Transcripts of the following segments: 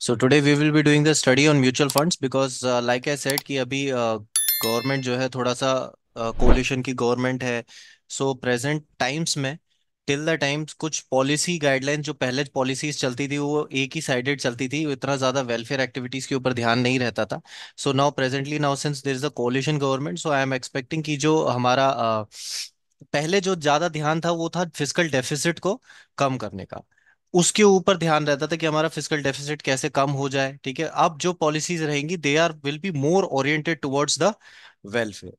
So today we will be doing the study on mutual funds because like I said कि अभी government uh, जो है थोड़ा सा कोलिशन uh, की गवर्नमेंट है सो प्रेजेंट टाइम्स में टिल द टाइम्स कुछ पॉलिसी गाइडलाइंस जो पहले पॉलिसीज चलती थी वो एक ही साइडेड चलती थी इतना ज्यादा वेलफेयर एक्टिविटीज के ऊपर ध्यान नहीं रहता था so now presently now since there is a coalition government so I am expecting कि जो हमारा uh, पहले जो ज्यादा ध्यान था वो था फिजिकल डेफिसिट को कम करने का उसके ऊपर ध्यान रहता था कि हमारा फिजिकल डेफिसिट कैसे कम हो जाए ठीक है अब जो पॉलिसीज रहेंगी they are will be more oriented towards the welfare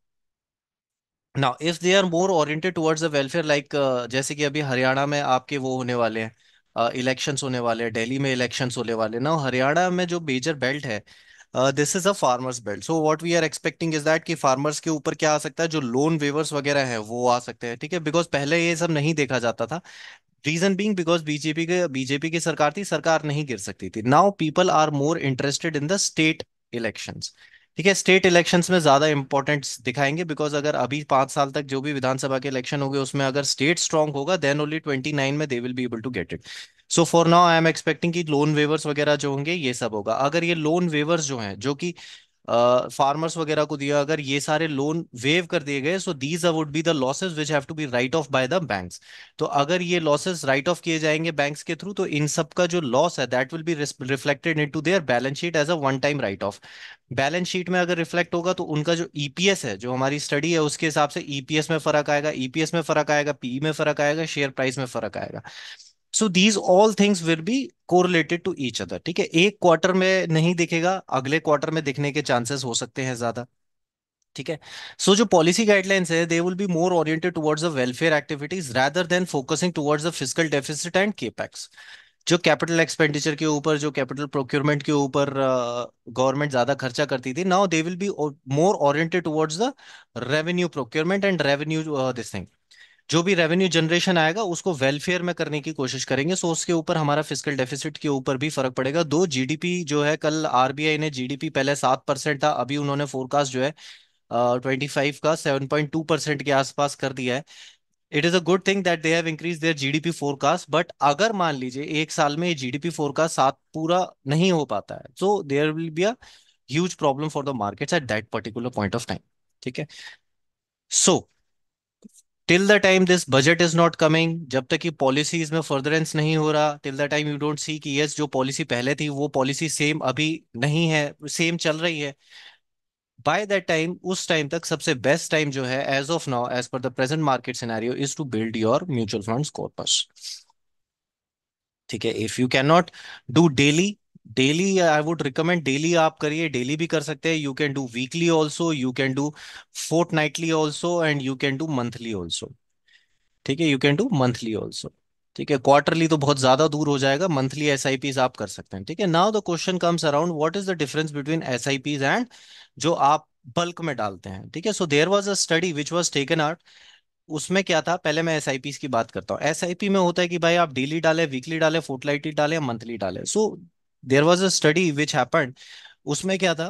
ना if they are more oriented towards the welfare like जैसे कि अभी हरियाणा में आपके वो होने वाले हैं इलेक्शंस uh, होने वाले हैं दिल्ली में इलेक्शंस होने वाले हैं ना हरियाणा में जो मेजर बेल्ट है this is a farmers belt so what we are expecting is that कि फार्मर्स के ऊपर क्या आ सकता है जो लोन वेवर्स वगैरह है वो आ सकते हैं ठीक है बिकॉज पहले ये सब नहीं देखा जाता था रीजन बींग बिकॉज बीजेपी के बीजेपी की सरकार थी सरकार नहीं गिर सकती थी now people are more interested in the state elections ठीक है स्टेट इलेक्शंस में ज्यादा इंपॉर्टेंस दिखाएंगे बिकॉज अगर अभी पांच साल तक जो भी विधानसभा के इलेक्शन होंगे उसमें अगर स्टेट स्ट्रांग होगा देन ओनली ट्वेंटी नाइन में they will be able to get it so for now I am expecting कि लोन वेवर्स वगैरह जो होंगे ये सब होगा अगर ये लोन वेवर्स जो हैं जो कि फार्मर्स वगैरह को दिया अगर ये सारे लोन वेव कर दिए गए so these would be the losses which have to be write off by the banks तो अगर ये लॉसेज राइट ऑफ किए जाएंगे बैंक्स के थ्रू तो इन सब का जो लॉस है that will be reflected in to their balance sheet as a one time write off balance sheet में अगर रिफ्लेक्ट होगा तो उनका जो ईपीएस e है जो हमारी स्टडी है उसके हिसाब से ईपीएस e में फर्क आएगा ईपीएस e में फर्क आएगा पीई में फर्क आएगा शेयर प्राइस में फर्क आएगा so these all things will be correlated to each other ठीक है एक क्वार्टर में नहीं दिखेगा अगले क्वार्टर में दिखने के चांसेस हो सकते हैं ज्यादा ठीक है सो so, जो पॉलिसी गाइडलाइंस है they will be more oriented towards the welfare activities rather than focusing towards the physical deficit and capex जो कैपिटल एक्सपेंडिचर के ऊपर जो कैपिटल प्रोक्योरमेंट के ऊपर गवर्नमेंट ज्यादा खर्चा करती थी now they will be more oriented towards the revenue procurement and revenue this thing जो भी रेवेन्यू जनरेशन आएगा उसको वेलफेयर में करने की कोशिश करेंगे सो उसके ऊपर हमारा फिजिकल डेफिसिट के ऊपर भी फर्क पड़ेगा दो जीडीपी जो है कल आरबीआई ने जीडीपी पहले सात परसेंट था अभी उन्होंने फोरकास्ट जो है ट्वेंटी फाइव का सेवन पॉइंट टू परसेंट के आसपास कर दिया है it is a good thing that they have increase their GDP forecast but अगर मान लीजिए एक साल में ये जीडीपी फोरकास्ट सात पूरा नहीं हो पाता है so there will be a huge problem for the markets at that particular point of time ठीक है so till the time this budget is not coming जब तक कि पॉलिसी इसमें फर्दरेंस नहीं हो रहा till the time you don't see कि यस जो पॉलिसी पहले थी वो पॉलिसी सेम अभी नहीं है सेम चल रही है बाय दैट टाइम उस टाइम तक सबसे बेस्ट टाइम जो है as of now as per the present market scenario is to build your mutual funds corpus ठीक है if you can not do daily daily I would recommend daily आप करिए daily भी कर सकते हैं you can do weekly also you can do fortnightly also and you can do monthly also ठीक है you can do monthly also ठीक है क्वार्टरली तो बहुत ज्यादा दूर हो जाएगा मंथली एस आई पीज आप कर सकते हैं ठीक है now the question comes around what is the difference between S I Ps and जो आप बल्क में डालते हैं ठीक है so there was a study which was taken out उसमें क्या था पहले मैं एस आई पीज की बात करता हूँ एस आई पी में होता है कि भाई आप डेली डाले वीकली डाले फोर्टलाइटली डाले मंथली डाले so there was a study which happen उसमें क्या था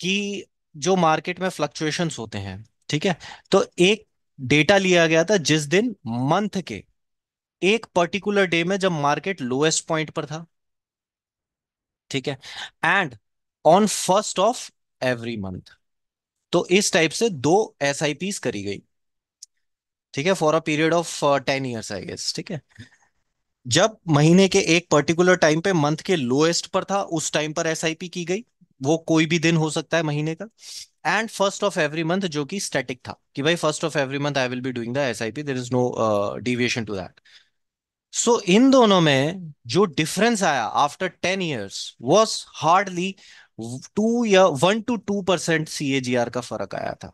कि जो मार्केट में फ्लक्चुएशंस होते हैं ठीक है तो एक डेटा लिया गया था जिस दिन मंथ के एक पर्टिकुलर डे में जब मार्केट लोएस्ट पॉइंट पर था ठीक है and on first of every month तो इस टाइप से दो एस करी गई ठीक है for a period of ten years I guess ठीक है जब महीने के एक पर्टिकुलर टाइम पे मंथ के लोएस्ट पर था उस टाइम पर एस की गई वो कोई भी दिन हो सकता है महीने का end first of every month जो कि स्टैटिक था कि भाई first of every month I will be doing the P there is no deviation to that so इन दोनों में जो डिफरेंस आया after ten years was hardly two या one two two percent C A G R का फर्क आया था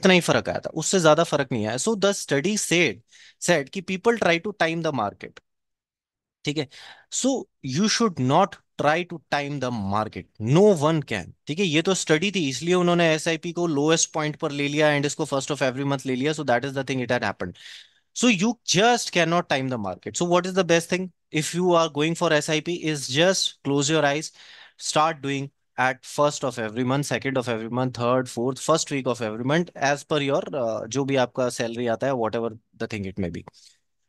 इतना ही फर्क आया था उससे ज्यादा फर्क नहीं आया so the study said said कि people try to time the market ठीक है so you should not try to time the market no one can ठीक है ये तो स्टडी थी इसलिए उन्होंने एस आई पी को लोएस्ट पॉइंट पर ले लिया एंड इसको फर्स्ट ऑफ एवरी मंथ ले लिया so that is the thing it had happen so you just can not time the market so what is the best thing if you are going for S I P is just close your eyes start doing at first of every month second of every month third fourth first week of every month as per your जो भी आपका salary आता है whatever the thing it may be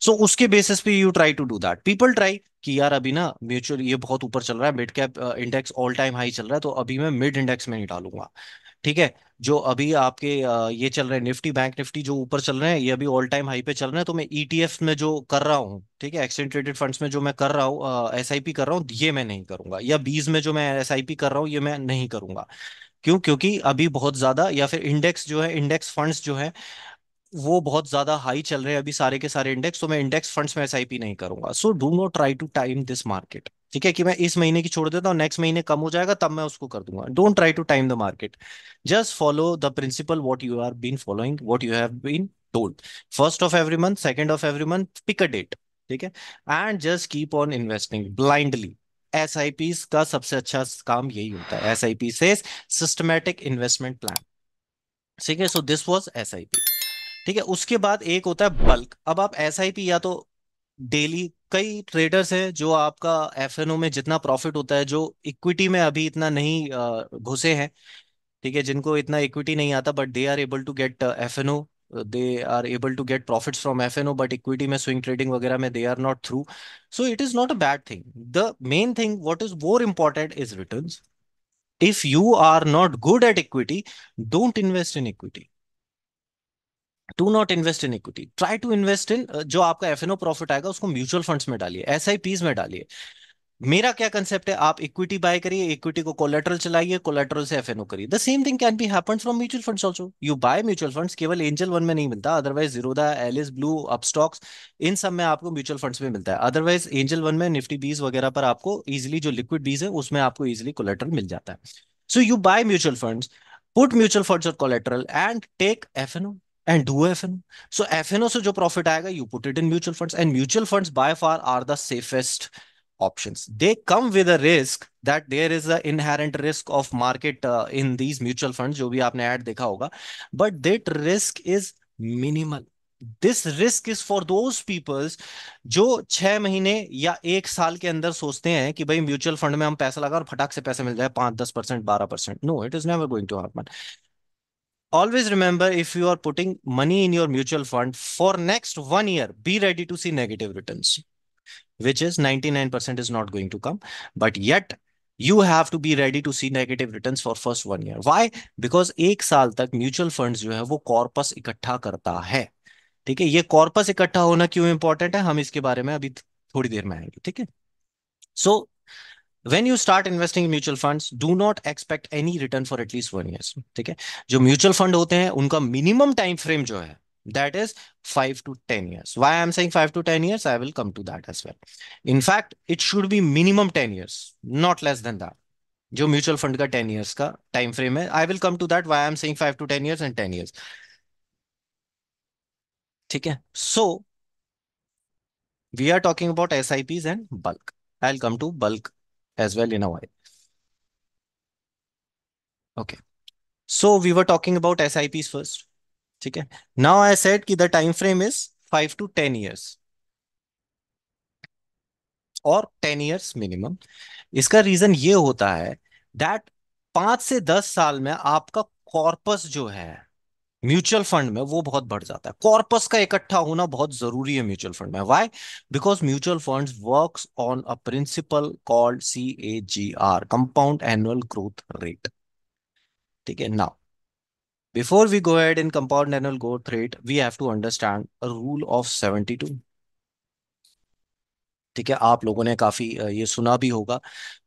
so so, उसके basis पे you try to do that people try कि यार अभी ना म्यूचुअल ये बहुत ऊपर चल रहा है mid cap index all time high चल रहा है तो अभी मैं मिड इंडेक्स में नहीं डालूंगा ठीक है जो अभी आपके uh, ये चल रहे हैं निफ्टी बैंक निफ्टी जो ऊपर चल रहे हैं ये अभी ऑल टाइम हाई पे चल रहे हैं तो मैं ईटीएफ e में जो कर रहा हूँ ठीक है एक्सचेंज ट्रेडेड फंड्स में जो मैं कर रहा हूँ एस आई पी कर रहा हूँ ये मैं नहीं करूंगा या बीज में जो मैं एस आई पी कर रहा हूँ ये मैं नहीं करूंगा क्यों क्योंकि अभी बहुत ज्यादा या फिर इंडेक्स जो है इंडेक्स फंड्स जो है वो बहुत ज्यादा हाई चल रहे हैं अभी सारे के सारे इंडेक्स तो मैं इंडेक्स फंड्स में एसआईपी नहीं करूंगा so do not try to time this market ठीक है कि मैं इस महीने की छोड़ देता हूँ नेक्स्ट महीने कम हो जाएगा तब मैं उसको कर दूंगा don't try to time the market just follow the principle what you are been following what you have been told first of every month second of every month pick a date ठीक है and just keep on investing blindly S I P का सबसे अच्छा काम यही होता है S I P से सिस्टमेटिक इन्वेस्टमेंट प्लान ठीक है so this was S I P ठीक है उसके बाद एक होता है बल्क अब आप एस या तो डेली कई ट्रेडर्स हैं जो आपका एफ में जितना प्रॉफिट होता है जो इक्विटी में अभी इतना नहीं घुसे हैं ठीक है जिनको इतना इक्विटी नहीं आता but they are able to get F they are able to get profits from F N O but equity में स्विंग ट्रेडिंग वगैरह में they are not through so it is not a bad thing the main thing what is more important is return if you are not good at equity don't invest in equity to not invest in equity try to invest in जो आपका F profit आएगा उसको mutual funds में डालिए S I Ps में डालिए मेरा क्या कंसेप्ट है आप इक्विटी बाय करिए इक्विटी को कोलेट्रल चलाइए कोलेट्रल से एफएनओ करिए the same thing can be happen from mutual funds also you buy mutual funds केवल एंजल वन में नहीं मिलता otherwise Zerodha Alice Blue Upstox इन सब में आपको म्यूचुअल फंड्स में मिलता है अदरवाइज एंजल वन में निफ्टी बीज वगैरह पर आपको इजिली जो लिक्विड बीज है उसमें आपको इजिली कोलेट्रल मिल जाता है so you buy mutual funds put mutual funds और collateral and take FNO. and do FNO. So FNO से जो profit आएगा, you put it in mutual funds, and mutual funds by far are the safest options. They come with a risk that there is an inherent risk of market uh, in these mutual funds, जो भी आपने ad देखा होगा, but that risk is minimal. This risk is for those peoples जो छह महीने या एक साल के अंदर सोचते हैं कि भाई म्यूचुअल फंड में हम पैसा लगा और फटाक से पैसे मिल जाए पांच दस परसेंट बारह percent no it is never going to happen always remember if you are putting money in your mutual fund for next one year, be ready to see negative returns, which is 99% is not going to come. But yet you have to be ready to see negative returns for first one year. Why? Because एक साल तक mutual funds जो है वो corpus इकट्ठा करता है ठीक है ये कॉर्पस इकट्ठा होना क्यों इंपॉर्टेंट है हम इसके बारे में अभी थोड़ी देर में आएंगे ठीक है सो when you start investing in mutual funds do not expect any return for at least one year. ठीक है जो mutual fund होते हैं उनका minimum time frame जो है that is 5 to 10 years why i'm saying 5 to 10 years i will come to that as well in fact it should be minimum 10 years not less than that जो mutual fund का 10 years time frame. I will come to that. Why I am saying 5 to 10 years and 10 years ठीक है so we are talking about SIPs and bulk. I will come to bulk. as well in a while. Okay. So we were talking about SIPs first. ठीक है now I said कि the time frame is five to ten years और ten years minimum इसका reason ये होता है that पांच से दस साल में आपका कॉर्पस जो है म्यूचुअल फंड में वो बहुत बढ़ जाता है कॉर्पस का इकट्ठा होना बहुत जरूरी है म्यूचुअल फंड में why because mutual fund work on a principle called C A G R compound annual growth rate ठीक है now before we go ahead in compound annual growth rate we have to understand rule of seventy two ठीक है आप लोगों ने काफ़ी ये सुना भी होगा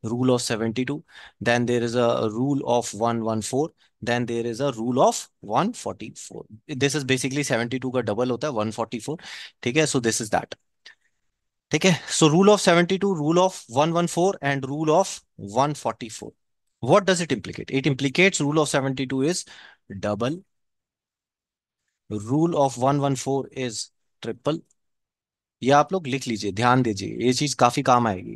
rule of seventy two then there is a rule of one one four then there is a rule of one forty four this is basically seventy two का डबल होता है वन फोर्टी फोर ठीक है so this is that ठीक है so rule of seventy two rule of one one four and rule of one forty four implicate it implicate rule of seventy two is double rule of one one four is triple ये आप लोग लिख लीजिए ध्यान दीजिए ये चीज काफी काम आएगी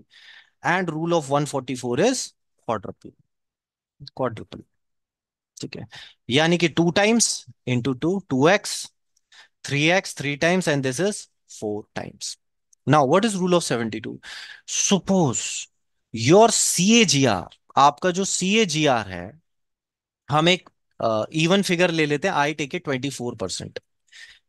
and rule of 144 is quadruple quadruple ठीक है यानी कि two times into two two x three x three times and this is four times now what is rule of 72 suppose your CAGR आपका जो सीएजीआर है हम एक इवन uh, फिगर ले लेते हैं आई टेक इट 24 परसेंट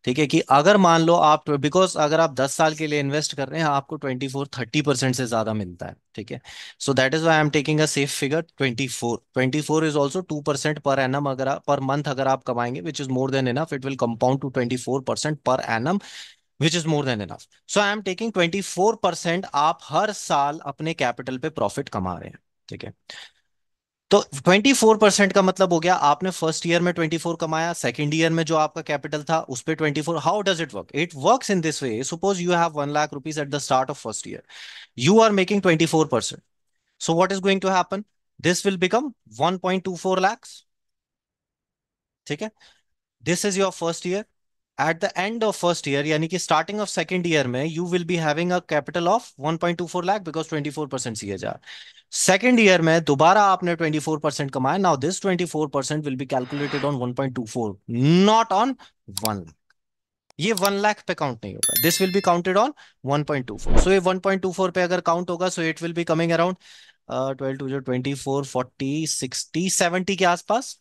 ठीक है कि अगर मान लो आप बिकॉज अगर आप 10 साल के लिए इन्वेस्ट कर रहे हैं आपको 24 30 परसेंट से ज्यादा मिलता है ठीक है so that is why I am taking a safe figure 24 24 is also 2 percent per annum अगर आप पर मंथ अगर आप कमाएंगे which is more than enough it will compound to 24 percent per annum which is more than enough so I am taking 24 percent आप हर साल अपने capital पे प्रॉफिट कमा रहे हैं ठीक है तो 24 परसेंट का मतलब हो गया आपने फर्स्ट ईयर में 24 कमाया सेकंड ईयर में जो आपका कैपिटल था उस पर for how does it work it work in this way suppose you have one lakh rupees at the start of first year you are making twenty four percent so what is going to happen this will become 1.24 lakh ठीक है this is your first year at the end of first year यानी कि starting of second year में you will be having a capital of 1.24 lakh because 24 percent C H second year में दोबारा आपने 24 percent कमाया now this 24 percent will be calculated on 1.24 not on one lakh ये one lakh पे count नहीं होगा this will be counted on 1.24 so ये 1.24 पे अगर काउंट होगा so it will be coming around twelve two जो twenty four forty sixty seventy के आसपास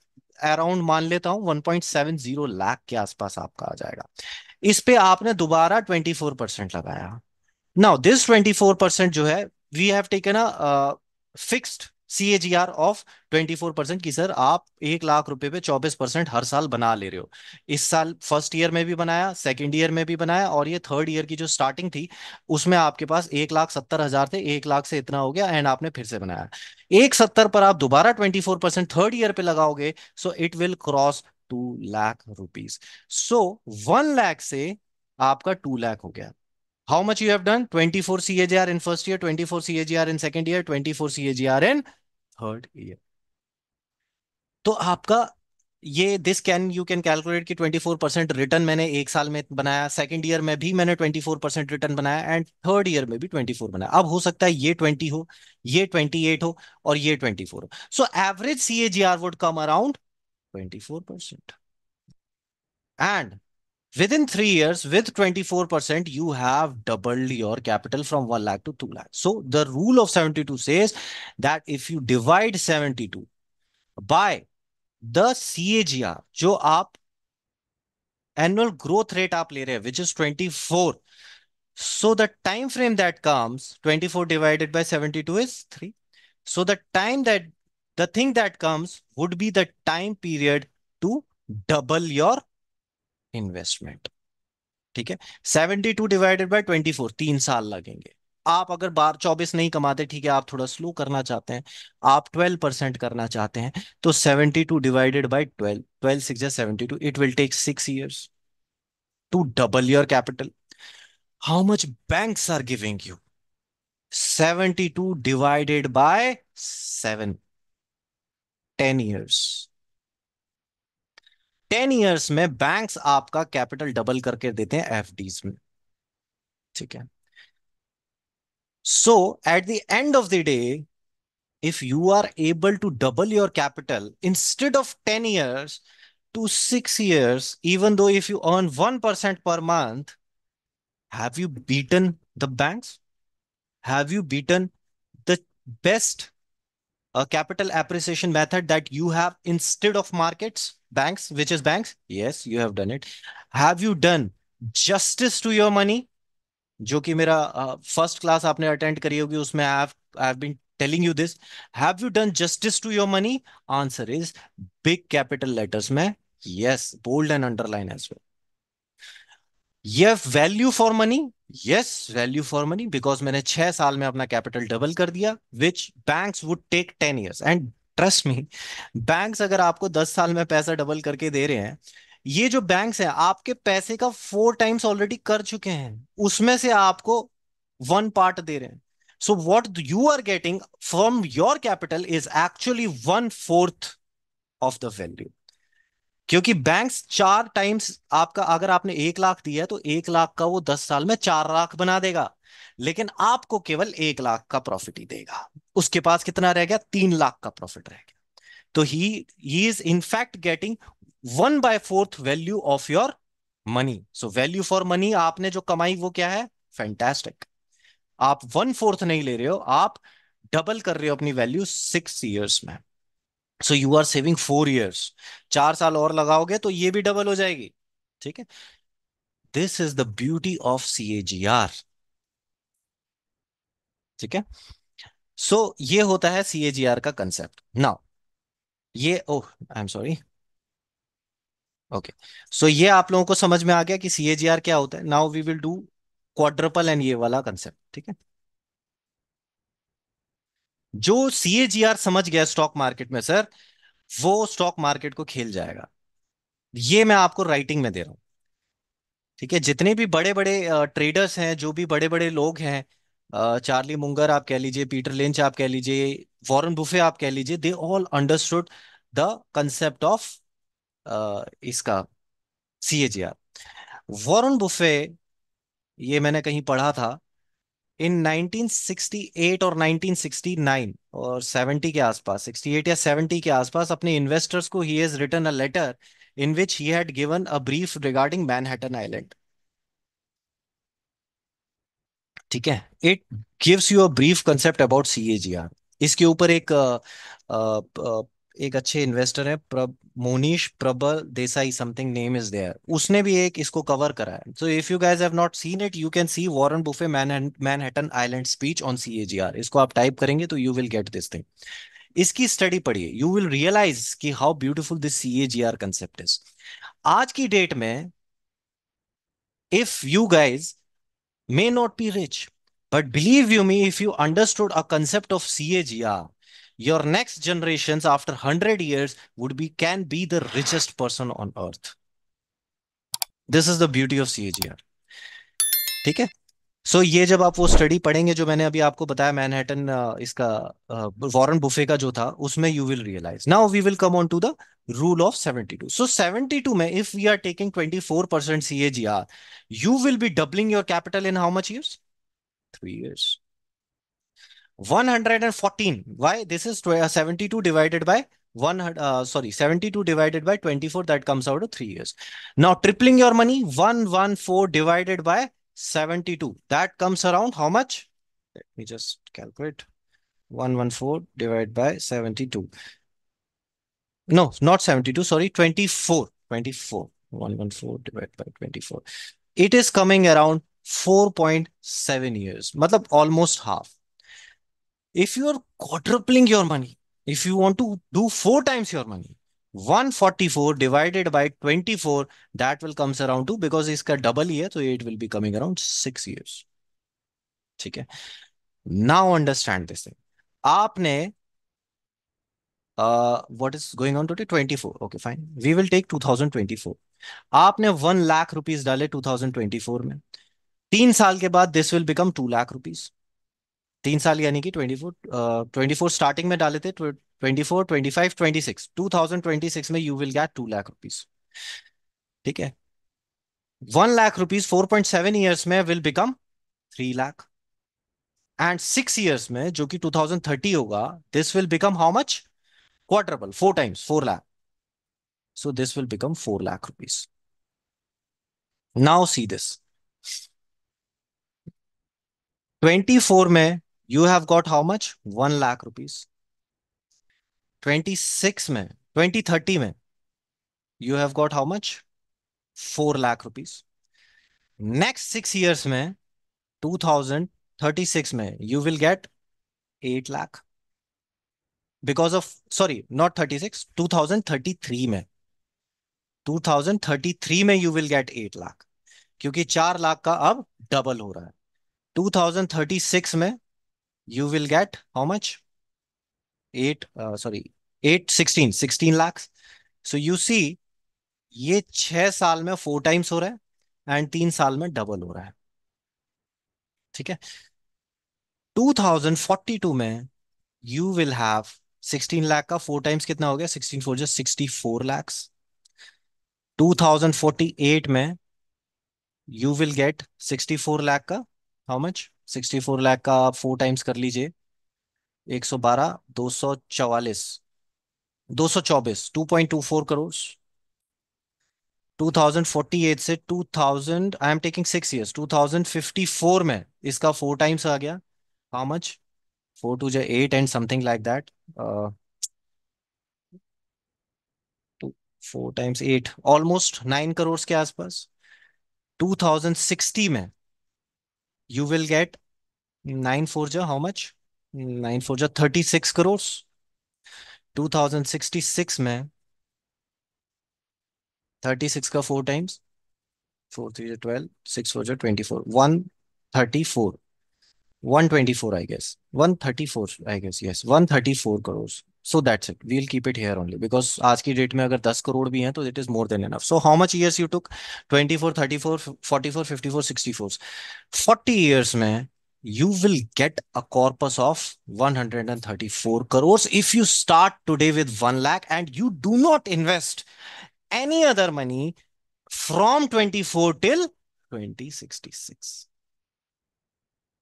अराउंड मान लेता हूं 1.70 लाख के आसपास आपका आ जाएगा इस पे आपने दोबारा 24 परसेंट लगाया नाउ दिस 24 परसेंट जो है we have taken a fixed C of twenty four percent की सर आप एक लाख रुपए पे चौबीस परसेंट हर साल बना ले रहे हो इस साल फर्स्ट ईयर में भी बनाया सेकेंड ईयर में भी बनाया और ये थर्ड ईयर की जो स्टार्टिंग थी उसमें आपके पास एक लाख सत्तर हजार थे एक लाख से इतना हो गया एंड आपने फिर से बनाया एक सत्तर पर आप दोबारा twenty four percent third year पे लगाओगे so it will cross two lakh rupees so one lakh से आपका टू लाख हो गया how much you have done 24 CAGR in first year 24 CAGR in second year 24 CAGR in third year तो आपका ये this can you can calculate कि 24 percent return मैंने एक साल में बनाया सेकंड ईयर में भी मैंने 24 परसेंट रिटर्न बनाया एंड थर्ड ईयर में भी 24 बनाया अब हो सकता है ये 20 हो ये 28 हो और ये 24 हो so average C R would come around 24 percent and within three years with 24% you have doubled your capital from 1 lakh to 2 lakh so the rule of 72 says that if you divide 72 by the CAGR jo आप annual growth rate आप ले रहे which is 24 so the time frame that comes 24 divided by 72 is 3 so the time that the thing that comes would be the time period to double your investment ठीक है seventy two divided by twenty four तीन साल लगेंगे आप अगर बार चौबीस नहीं कमाते ठीक है आप थोड़ा स्लो करना चाहते हैं आप ट्वेल्व परसेंट करना चाहते हैं तो seventy two divided by twelve twelve six seventy two it will take six years to double your capital how much bank are giving you seventy two divided by seven ten years ten years में banks आपका capital double करके देते हैं F में ठीक है so at the end of the day if you are able to double your capital instead of ten years to six years even though if you earn one percent per month have you beaten the banks have you beaten the best a capital appreciation method that you have instead of markets banks which is banks yes you have done it have you done justice to your money jo ki mera first class aapne attend kari hogi usme i have i have been telling you this have you done justice to your money answer is big capital letters mein yes bold and underline as well ये value for money yes value for money because मैंने छह साल में अपना capital double कर दिया which banks would take ten years and trust me banks अगर आपको दस साल में पैसा डबल करके दे रहे हैं ये जो बैंक्स हैं आपके पैसे का फोर टाइम्स ऑलरेडी कर चुके हैं उसमें से आपको वन पार्ट दे रहे हैं so what you are getting from your capital is actually one fourth of the value क्योंकि बैंक्स चार टाइम्स आपका अगर आपने एक लाख दिया तो एक लाख का वो दस साल में चार लाख बना देगा लेकिन आपको केवल एक लाख का प्रॉफिट ही देगा उसके पास कितना रह गया तीन लाख का प्रॉफिट रह गया तो he is in fact getting one by fourth value of your money so value for money आपने जो कमाई वो क्या है फैंटेस्टिक आप वन फोर्थ नहीं ले रहे हो आप डबल कर रहे हो अपनी वैल्यू सिक्स ईयर्स में so you are saving four years चार साल और लगाओगे तो ये भी डबल हो जाएगी ठीक है this is the beauty of C A G R ठीक है सो ये होता है सी ए जी आर का कंसेप्ट नाउ ये oh I am sorry okay so ये आप लोगों को समझ में आ गया कि सी ए जी आर क्या होता है now we will do quadruple and ये वाला कंसेप्ट ठीक है जो सीएजीआर समझ गया स्टॉक मार्केट में सर वो स्टॉक मार्केट को खेल जाएगा ये मैं आपको राइटिंग में दे रहा हूं ठीक है जितने भी बड़े बड़े ट्रेडर्स हैं जो भी बड़े बड़े लोग हैं चार्ली मुंगर आप कह लीजिए पीटर लिंच आप कह लीजिए वॉरन बुफे आप कह लीजिए they all understood the concept of इसका सीएजीआर वॉरन बुफे ये मैंने कहीं पढ़ा था इन 1968 और 1969 और 70 के आसपास 68 या 70 के आसपास अपने इन्वेस्टर्स को he has written a letter in which he had given a brief regarding Manhattan island ठीक है it gives you a brief concept about CAGR इसके ऊपर एक एक अच्छे इन्वेस्टर है प्रब, Monish Prabal Desai something name is there उसने भी एक इसको कवर करा है so if you guys have not seen it you can see Warren Buffett Manhattan island speech on CAGR इसको आप टाइप करेंगे तो you will get this thing इसकी स्टडी पढ़िए यू विल रियलाइज कि how beautiful this CAGR concept is आज की date में if you guys rich but believe you me if you understood a concept of C A G R your next generations after 100 years would be can be the richest person on earth this is the beauty of cagr theek hai so ye jab aap wo study padhenge jo maine abhi aapko manhattan warren buffet ka you will realize now we will come on to the rule of 72 so 72 if we are taking 24% cagr you will be doubling your capital in how much years 3 years 114. Why? This is uh, 72 divided by 100, uh, sorry, 72 divided by 24, that comes out to 3 years. Now, tripling your money, 114 divided by 72. That comes around how much? Let me just calculate. 114 divided by 72. No, not 72, sorry, 24. 24. 114 divided by 24. It is coming around 4.7 years, matlab almost half. if you are quadrupling your money, if you want to do four times your money, 144 divided by 24, that will comes around to because it's a double year, so it will be coming around six years. Okay. Now understand this thing. Aapne, uh, what is going on today? 24. Okay, fine. We will take 2024. Aapne 1 lakh rupees dale 2024 mein. Teen saal ke baad, this will become 2 lakh rupees. तीन साल यानी कि twenty four twenty four starting में डाले थे twenty four twenty five twenty six two thousand twenty six में you will get two lakh rupees ठीक है one lakh rupees four point seven years में will become three lakh and six years में जो कि टू थाउजेंड थर्टी होगा this will become how much quadruple four times four lakh so this will become four lakh rupees now see this twenty four में you have got how much one lakh rupees twenty six में twenty thirty में you have got how much four lakh rupees next six years में two thousand thirty six में you will get eight lakh because of sorry not thirty six two thousand thirty three में two thousand thirty three में you will get eight lakh क्योंकि चार लाख का अब double हो रहा है टू थाउजेंड थर्टी सिक्स में you will get how much? 8, uh, sorry, 8, 16, 16 lakhs. So you see, ये छह साल में फोर टाइम्स हो रहा है एंड तीन साल में डबल हो रहा है ठीक है 2042 में यू विल हैव 16 लाख का फोर टाइम्स कितना हो गया 16 फोर जस्ट 64 लाख्स टू में यू विल गेट 64 लाख का how much sixty four lakh का आप फोर टाइम्स कर लीजिए एक सौ बारह दो सौ चवालीस दो सौ चौबीस two point two four crore two thousand forty eight से two thousand I am taking six years two thousand fifty four में इसका फोर टाइम्स आ गया हाउ मच फोर टू जो eight and something like that four times eight almost nine crore के आसपास two thousand sixty में you will get nine four जा how much nine four जा thirty six crore two thousand sixty six में thirty six का four times four three जो twelve six four जो twenty four one thirty four one twenty four I guess one thirty four I guess yes one thirty four crore so that's it we'll keep it here only because आज की date में अगर दस करोड़ भी हैं तो it is more than enough so how much years you took twenty four thirty four forty four fifty four sixty four forty years में you will get a corpus of 134 crores if you start today with 1 lakh and you do not invest any other money from 24 till 2066.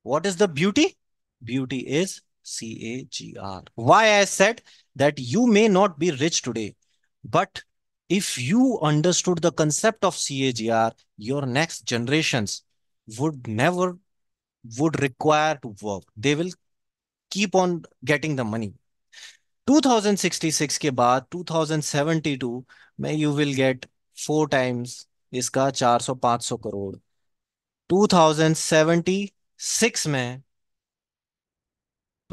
What is the beauty? Beauty is CAGR. Why I said that you may not be rich today, but if you understood the concept of CAGR, your next generations would never would require to work they will keep on getting the money 2066 के बाद 2072 में you will get four times इसका 400-500 करोड़ 2076 में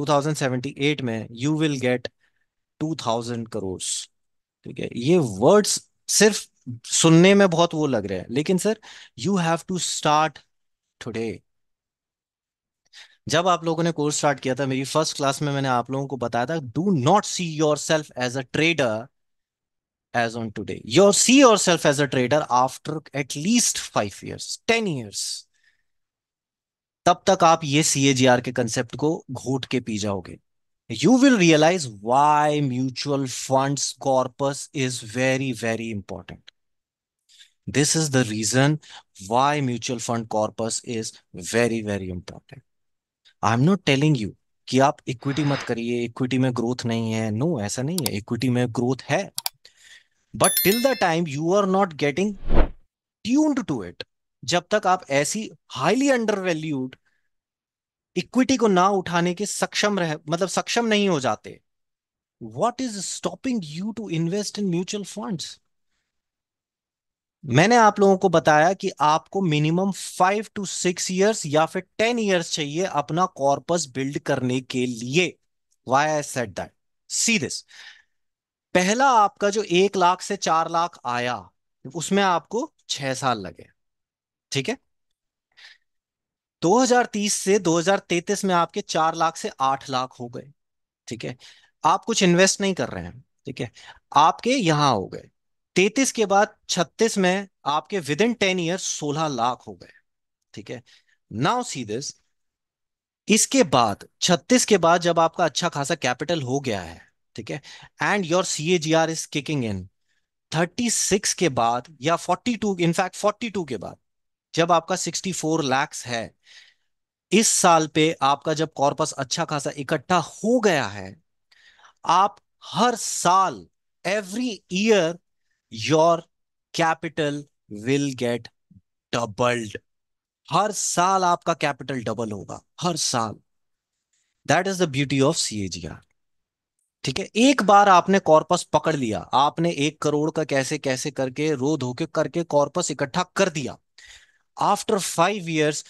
2078 में you will get 2000 crore ठीक है ये words सिर्फ सुनने में बहुत वो लग रहे हैं लेकिन sir you have to start today जब आप लोगों ने कोर्स स्टार्ट किया था मेरी फर्स्ट क्लास में मैंने आप लोगों को बताया था do not see yourself as a trader as on today your see yourself as a trader after at least five years ten years तब तक आप ये सीएजीआर के कंसेप्ट को घोट के पी जाओगे you will realise why mutual fund corpus is very very important this is the reason why mutual fund corpus is very very important I am not telling you कि आप इक्विटी मत करिए इक्विटी में ग्रोथ नहीं है no no, ऐसा नहीं है इक्विटी में ग्रोथ है but till the time you are not getting tuned to it जब तक आप ऐसी हाईली अंडर वैल्यूड इक्विटी को ना उठाने के सक्षम रह मतलब सक्षम नहीं हो जाते what is stopping you to invest in mutual funds मैंने आप लोगों को बताया कि आपको minimum five to six years या फिर टेन ईयर्स चाहिए अपना कॉर्पस बिल्ड करने के लिए why I set that see this पहला आपका जो एक लाख से चार लाख आया उसमें आपको छह साल लगे ठीक है 2030 से 2033 में आपके चार लाख से आठ लाख हो गए ठीक है आप कुछ इन्वेस्ट नहीं कर रहे हैं ठीक है आपके यहां हो गए तैतीस के बाद छत्तीस में आपके विद इन टेन ईयर सोलह लाख हो गए ठीक है नाउ सी दिस इसके बाद छत्तीस के बाद जब आपका अच्छा खासा कैपिटल हो गया है ठीक है and your C A G R is kicking in thirty six के बाद या forty two in fact forty two के बाद जब आपका सिक्सटी फोर लैक्स है इस साल पे आपका जब कॉर्पस अच्छा खासा इकट्ठा हो गया है आप हर साल every year your capital will get doubled हर साल आपका कैपिटल डबल होगा हर साल that is the beauty of CAGR ठीक है एक बार आपने कॉर्पस पकड़ लिया आपने एक करोड़ का कैसे कैसे करके रो धोके करके कॉर्पस इकट्ठा कर दिया after five years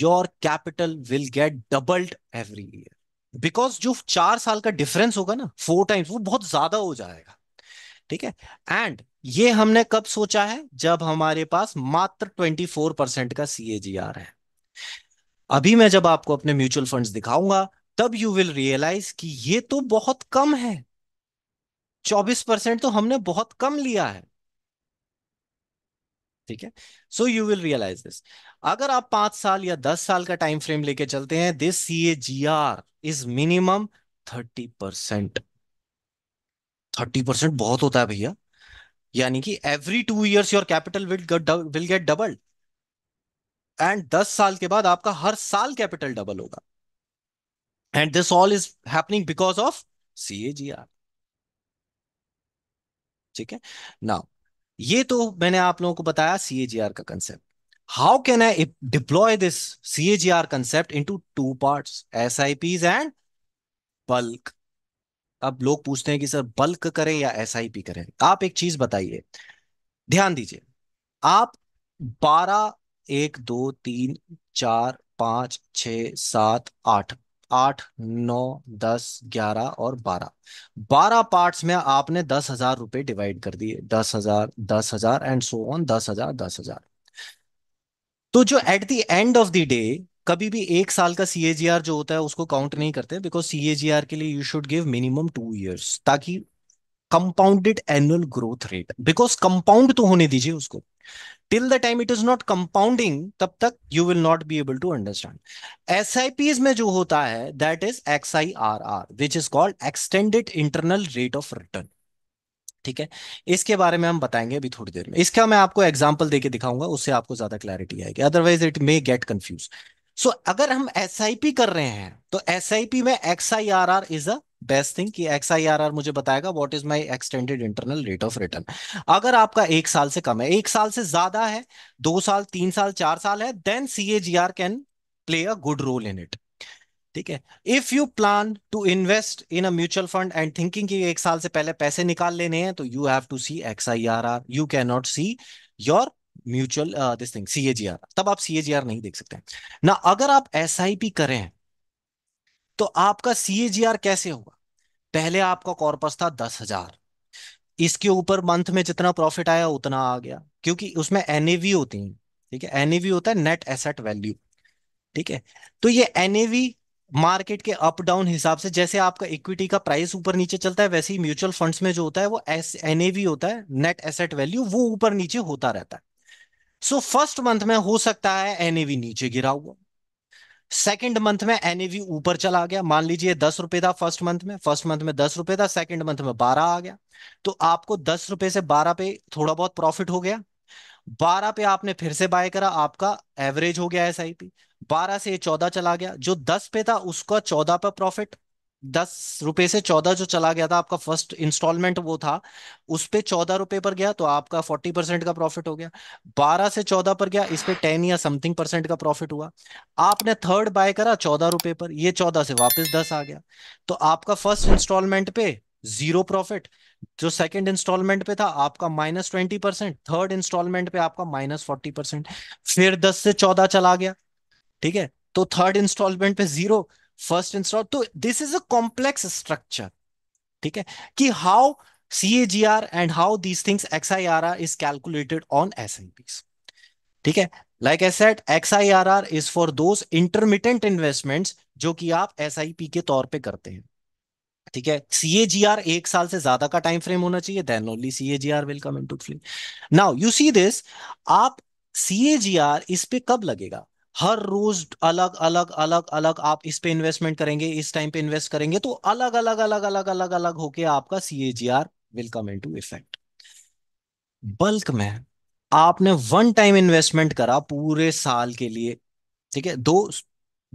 your capital will get doubled every year because जो चार साल का डिफरेंस होगा ना फोर टाइम्स वो बहुत ज्यादा हो जाएगा ठीक है एंड ये हमने कब सोचा है जब हमारे पास मात्र 24 परसेंट का सीएजीआर है अभी मैं जब आपको अपने म्यूचुअल फंड्स दिखाऊंगा तब यू विल रियलाइज कि ये तो बहुत कम है 24 परसेंट तो हमने बहुत कम लिया है ठीक है so you will realise this अगर आप पांच साल या दस साल का टाइम फ्रेम लेके चलते हैं this C A G R is minimum thirty percent thirty percent बहुत होता है भैया यानी कि every two years your capital will get doubled and दस साल के बाद आपका हर साल कैपिटल डबल होगा and this all is happening because of C A G R ठीक है ना ये तो मैंने आप लोगों को बताया सी ए जी आर का concept how can I deploy this C A G R concept into two part S I Ps and bulk अब लोग पूछते हैं कि सर बल्क करें या एस आई पी करें आप एक चीज बताइए ध्यान दीजिए आप बारह एक दो तीन चार पांच छ सात आठ आठ नौ दस ग्यारह और बारह बारह पार्ट्स में आपने दस हजार रुपए डिवाइड कर दिए दस हजार दस हजार एंड सो ऑन दस हजार दस हजार तो जो at the end of the day कभी भी एक साल का सी जो होता है उसको काउंट नहीं करते बिकॉज सी के लिए you should give minimum two years ताकि compounded annual growth rate because compound तो होने दीजिए उसको till the time it is not compounding तब तक you will not be able to understand S I Ps में जो होता है that is X I R R which is called extended internal rate of return ठीक है इसके बारे में हम बताएंगे अभी थोड़ी देर में इसका मैं आपको एग्जाम्पल देके दिखाऊंगा उससे आपको ज्यादा क्लैरिटी आएगी otherwise it may get confuse so so, अगर हम एस कर रहे हैं तो एस में X I R R is a best thing कि एक्स आई आर आर मुझे बताएगा what is my extended internal rate of return अगर आपका एक साल से कम है एक साल से ज्यादा है दो साल तीन साल चार साल है then C A G R can play a good role in it ठीक है if you plan to invest in a mutual fund and thinking की एक साल से पहले पैसे निकाल लेने हैं तो you have to see X I R R you can not see your mutual this thing CAGR तब आप सीएजीआर नहीं देख सकते ना अगर आप एसआईपी करें तो आपका सीएजीआर कैसे होगा पहले आपका कॉर्पस था दस हजार इसके ऊपर मंथ में जितना प्रॉफिट आया उतना आ गया क्योंकि उसमें एनएवी होती है ठीक है एनएवी होता है नेट एसेट वैल्यू ठीक है तो ये एनएवी मार्केट के अप डाउन हिसाब से जैसे आपका इक्विटी का प्राइस ऊपर नीचे चलता है वैसे ही म्यूचुअल फंड्स में जो होता है वो एस एनएवी होता है नेट एसेट वैल्यू वो ऊपर नीचे होता रहता है सो फर्स्ट मंथ में हो सकता है एनएवी नीचे गिरा हुआ सेकेंड मंथ में एनएवी ऊपर चला गया मान लीजिए दस रुपए था फर्स्ट मंथ में फर्स्ट मंथ में दस रुपए था सेकेंड मंथ में बारह आ गया तो आपको दस रुपए से बारह पे थोड़ा बहुत प्रॉफिट हो गया बारह पे आपने फिर से बाय करा आपका एवरेज हो गया एस आई पी बारह से चौदह चला गया जो दस पे था उसका चौदह पे प्रॉफिट दस रुपए से चौदह जो चला गया था आपका फर्स्ट इंस्टॉलमेंट वो था उस पर चौदह रुपए पर गया तो आपका फोर्टी परसेंट का प्रॉफिट हो गया बारह से चौदह पर गया इस पर टेन या समथिंग परसेंट का प्रॉफिट हुआ आपने थर्ड बाय करा चौदह रुपए पर ये चौदह से वापस दस आ गया तो आपका फर्स्ट इंस्टॉलमेंट पे जीरो प्रॉफिट जो सेकंड इंस्टॉलमेंट पे था आपका minus twenty percent third instalment पे आपका माइनस फोर्टी परसेंट फिर दस से चौदह चला गया ठीक है तो थर्ड इंस्टॉलमेंट पे जीरो फर्स्ट इंस्टॉल तो this is a complex structure ठीक है कि how C and how these things XIRR is calculated on SIPs. ठीक है like I set R is for those intermediate investments जो कि आप पी के तौर पे करते हैं ठीक है सीएजीआर एक साल से ज्यादा का टाइम फ्रेम होना चाहिए then only CAGR will come into free now you see this आप CAGR इस पे कब लगेगा हर रोज अलग अलग अलग अलग आप इस पे इन्वेस्टमेंट करेंगे इस टाइम पे इन्वेस्ट करेंगे तो अलग अलग अलग अलग अलग अलग होके आपका C A G R will come into effect bulk में आपने वन टाइम इन्वेस्टमेंट करा पूरे साल के लिए ठीक है दो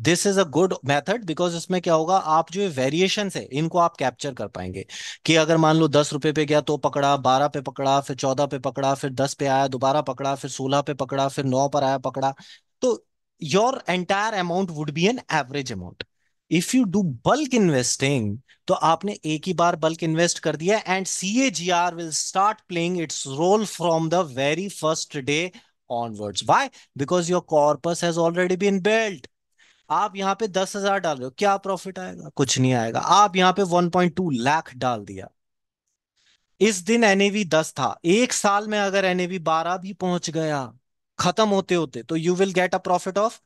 this is a good method because इसमें क्या होगा आप जो वेरिएशन है इनको आप कैप्चर कर पाएंगे कि अगर मान लो दस रुपए पे गया तो पकड़ा बारह पे पकड़ा फिर चौदह पे पकड़ा फिर दस पे आया दोबारा पकड़ा फिर सोलह पे पकड़ा फिर नौ पर आया पकड़ा तो your entire amount would be an average amount. If you do bulk investing तो आपने एक ही बार बल्क इन्वेस्ट कर दिया and C A G R will start playing its role from the very first day onwards why because your corpus has already been built आप यहाँ पे दस हजार डाल रहे हो क्या प्रॉफिट आएगा कुछ नहीं आएगा आप यहाँ पे वन पॉइंट टू लाख डाल दिया इस दिन एनएवी दस था एक साल में अगर एनएवी बारह भी पहुंच गया खत्म होते होते तो you will get a profit of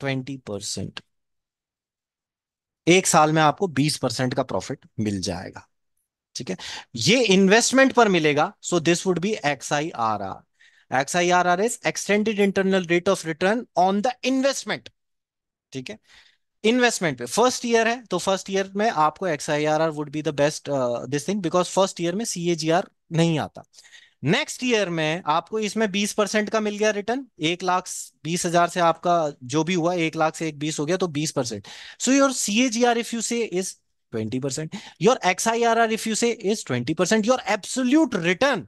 twenty percent एक साल में आपको बीस परसेंट का प्रॉफिट मिल जाएगा ठीक है ये इन्वेस्टमेंट पर मिलेगा so this would be X I R R X I R R is extended internal rate of return on the investment ठीक है इन्वेस्टमेंट पे फर्स्ट ईयर है तो फर्स्ट ईयर में आपको X I R R would be the best this thing because first year में C A G are नहीं आता नेक्स्ट ईयर में आपको इसमें बीस परसेंट का मिल गया रिटर्न एक लाख बीस हजार से आपका जो भी हुआ एक लाख से एक बीस हो गया तो बीस percent so your C A G R if you say is twenty percent your X I R R if you say is twenty percent your absolute return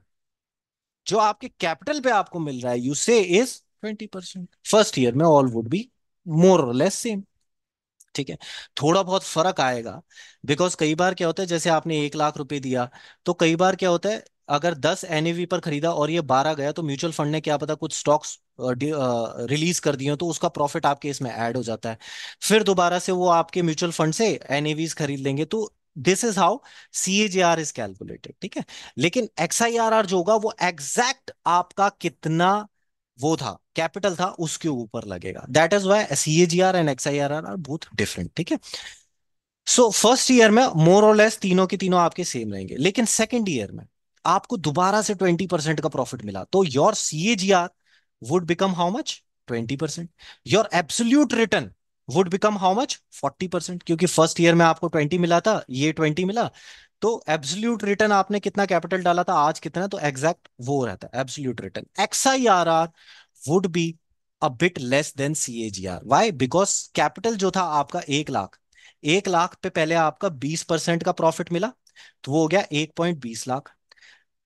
जो आपके कैपिटल पे आपको मिल रहा है you say is twenty percent first year में all would be more less same ठीक है थोड़ा बहुत फर्क आएगा बिकॉज कई बार क्या होता है जैसे आपने एक लाख रुपए दिया तो कई बार क्या होता है अगर दस एनएवी पर खरीदा और ये बारह गया तो म्यूचुअल फंड ने क्या पता कुछ स्टॉक्स रिलीज कर दिए तो उसका प्रॉफिट आपके इसमें ऐड हो जाता है फिर दोबारा से वो आपके म्यूचुअल फंड से एनएवीज खरीद लेंगे तो this is how C A R is calculated ठीक है लेकिन एक्स आई आर आर जो होगा वो एग्जैक्ट आपका कितना वो था कैपिटल था उसके ऊपर लगेगा that is why C A R and X I R R R बहुत डिफरेंट ठीक है सो फर्स्ट ईयर में मोर और लेस तीनों के तीनों आपके सेम रहेंगे लेकिन सेकेंड ईयर में आपको दोबारा से ट्वेंटी परसेंट का प्रॉफिट मिला तो your CAGR would become how much twenty percent your absolute return would become how much forty percent क्योंकि फर्स्ट ईयर में आपको ट्वेंटी मिला था ये ट्वेंटी मिला तो एब्सोल्यूट रिटर्न आपने कितना कैपिटल डाला था आज कितना तो एग्जैक्ट वो रहता है absolute return X I R R would be a bit less than C R Y because capital जो था आपका एक लाख एक लाख पे पहले आपका बीस परसेंट का प्रॉफिट मिला तो वो हो गया एक पॉइंट बीस लाख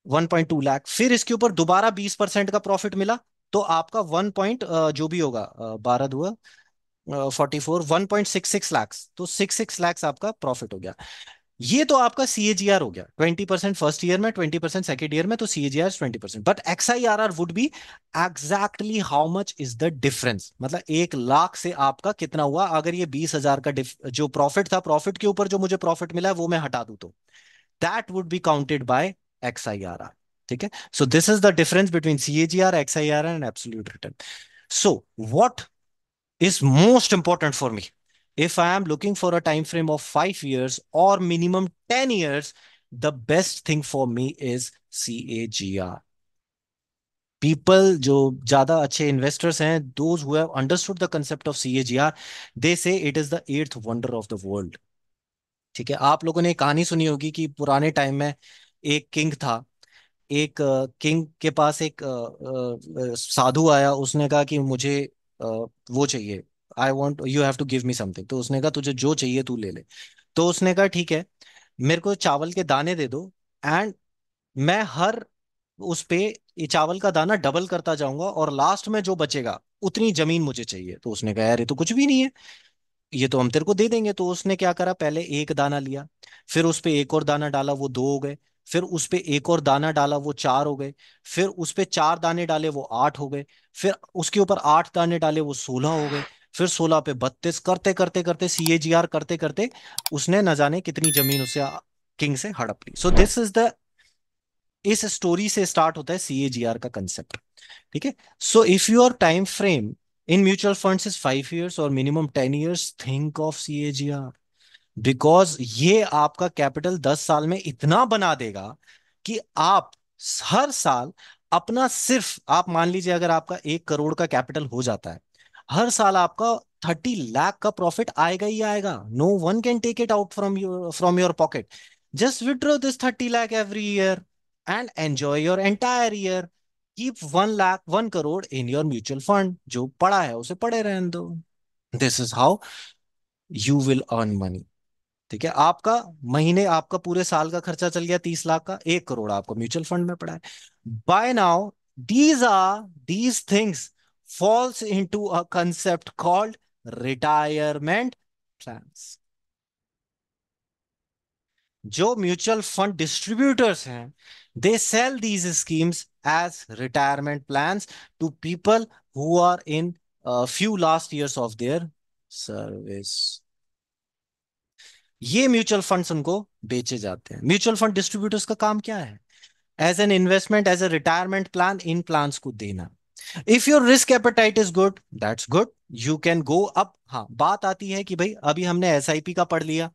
1.2 लाख फिर इसके ऊपर दोबारा 20 परसेंट का प्रॉफिट मिला तो आपका वन पॉइंट जो भी होगा बारह दुआ forty four one point six six तो सिक्स सिक्स आपका प्रॉफिट हो गया ये तो आपका सीएजीआर हो गया ट्वेंटी परसेंट फर्स्ट ईयर में ट्वेंटी परसेंट सेकेंड ईयर में तो CAGR twenty percent but R would be exactly how much is the difference मतलब एक लाख से आपका कितना हुआ अगर ये बीस हजार का जो प्रॉफिट था प्रॉफिट के ऊपर जो मुझे प्रॉफिट मिला है वो मैं हटा दू तो that would be counted by XIRR. ठीक है so this is the difference between C A X I R and absolute return so what is most important for me if I am looking for a time frame of five years और minimum ten years the best thing for me is C A G R people जो ज्यादा अच्छे investors हैं those who have understood the concept of C A G R they say it is the eighth wonder of the world ठीक है आप लोगों ने कहानी सुनी होगी कि पुराने टाइम में एक किंग था एक किंग के पास एक साधु आया उसने कहा कि मुझे वो चाहिए I want you have to give me something तो उसने कहा तुझे जो चाहिए तू ले ले तो उसने कहा ठीक है मेरे को चावल के दाने दे दो एंड मैं हर उस पे चावल का दाना डबल करता जाऊंगा और लास्ट में जो बचेगा उतनी जमीन मुझे चाहिए तो उसने कहा यार ये तो कुछ भी नहीं है ये तो हम तेरे को दे देंगे तो उसने क्या करा पहले एक दाना लिया फिर उस पर एक और दाना डाला वो दो हो गए फिर उस पर एक और दाना डाला वो चार हो गए फिर उस पर चार दाने डाले वो आठ हो गए फिर उसके ऊपर आठ दाने डाले वो सोलह हो गए फिर सोलह पे बत्तीस करते करते करते सी ए जी आर करते करते उसने न जाने कितनी जमीन उसे किंग से हड़प ली सो दिस इज द इस स्टोरी से स्टार्ट होता है सी ए जी आर का कंसेप्ट ठीक है so if your time frame in mutual funds is five years और minimum ten years think of C A G R because ये आपका कैपिटल दस साल में इतना बना देगा कि आप हर साल अपना सिर्फ आप मान लीजिए अगर आपका एक करोड़ का कैपिटल हो जाता है हर साल आपका थर्टी लाख का प्रॉफिट आएगा ही आएगा no one can take it out from your from your pocket just withdraw this thirty lakh every year and enjoy your entire year keep one lakh one crore in your mutual fund जो पड़ा है उसे पड़े रहने दो this is how you will earn money ठीक है आपका महीने आपका पूरे साल का खर्चा चल गया तीस लाख का एक करोड़ आपको म्यूचुअल फंड में पड़ा है by now these are these things falls to a concept called retirement plan जो म्यूचुअल फंड डिस्ट्रीब्यूटर्स हैं they sell these schemes as retirement plans to people who are in few last years of their service ये mutual funds उनको बेचे जाते हैं mutual fund distributors का काम क्या है as an investment as a retirement plan इन प्लान को देना if your risk appetite is good that's good you can go up हाँ बात आती है कि भाई अभी हमने एस का पढ़ लिया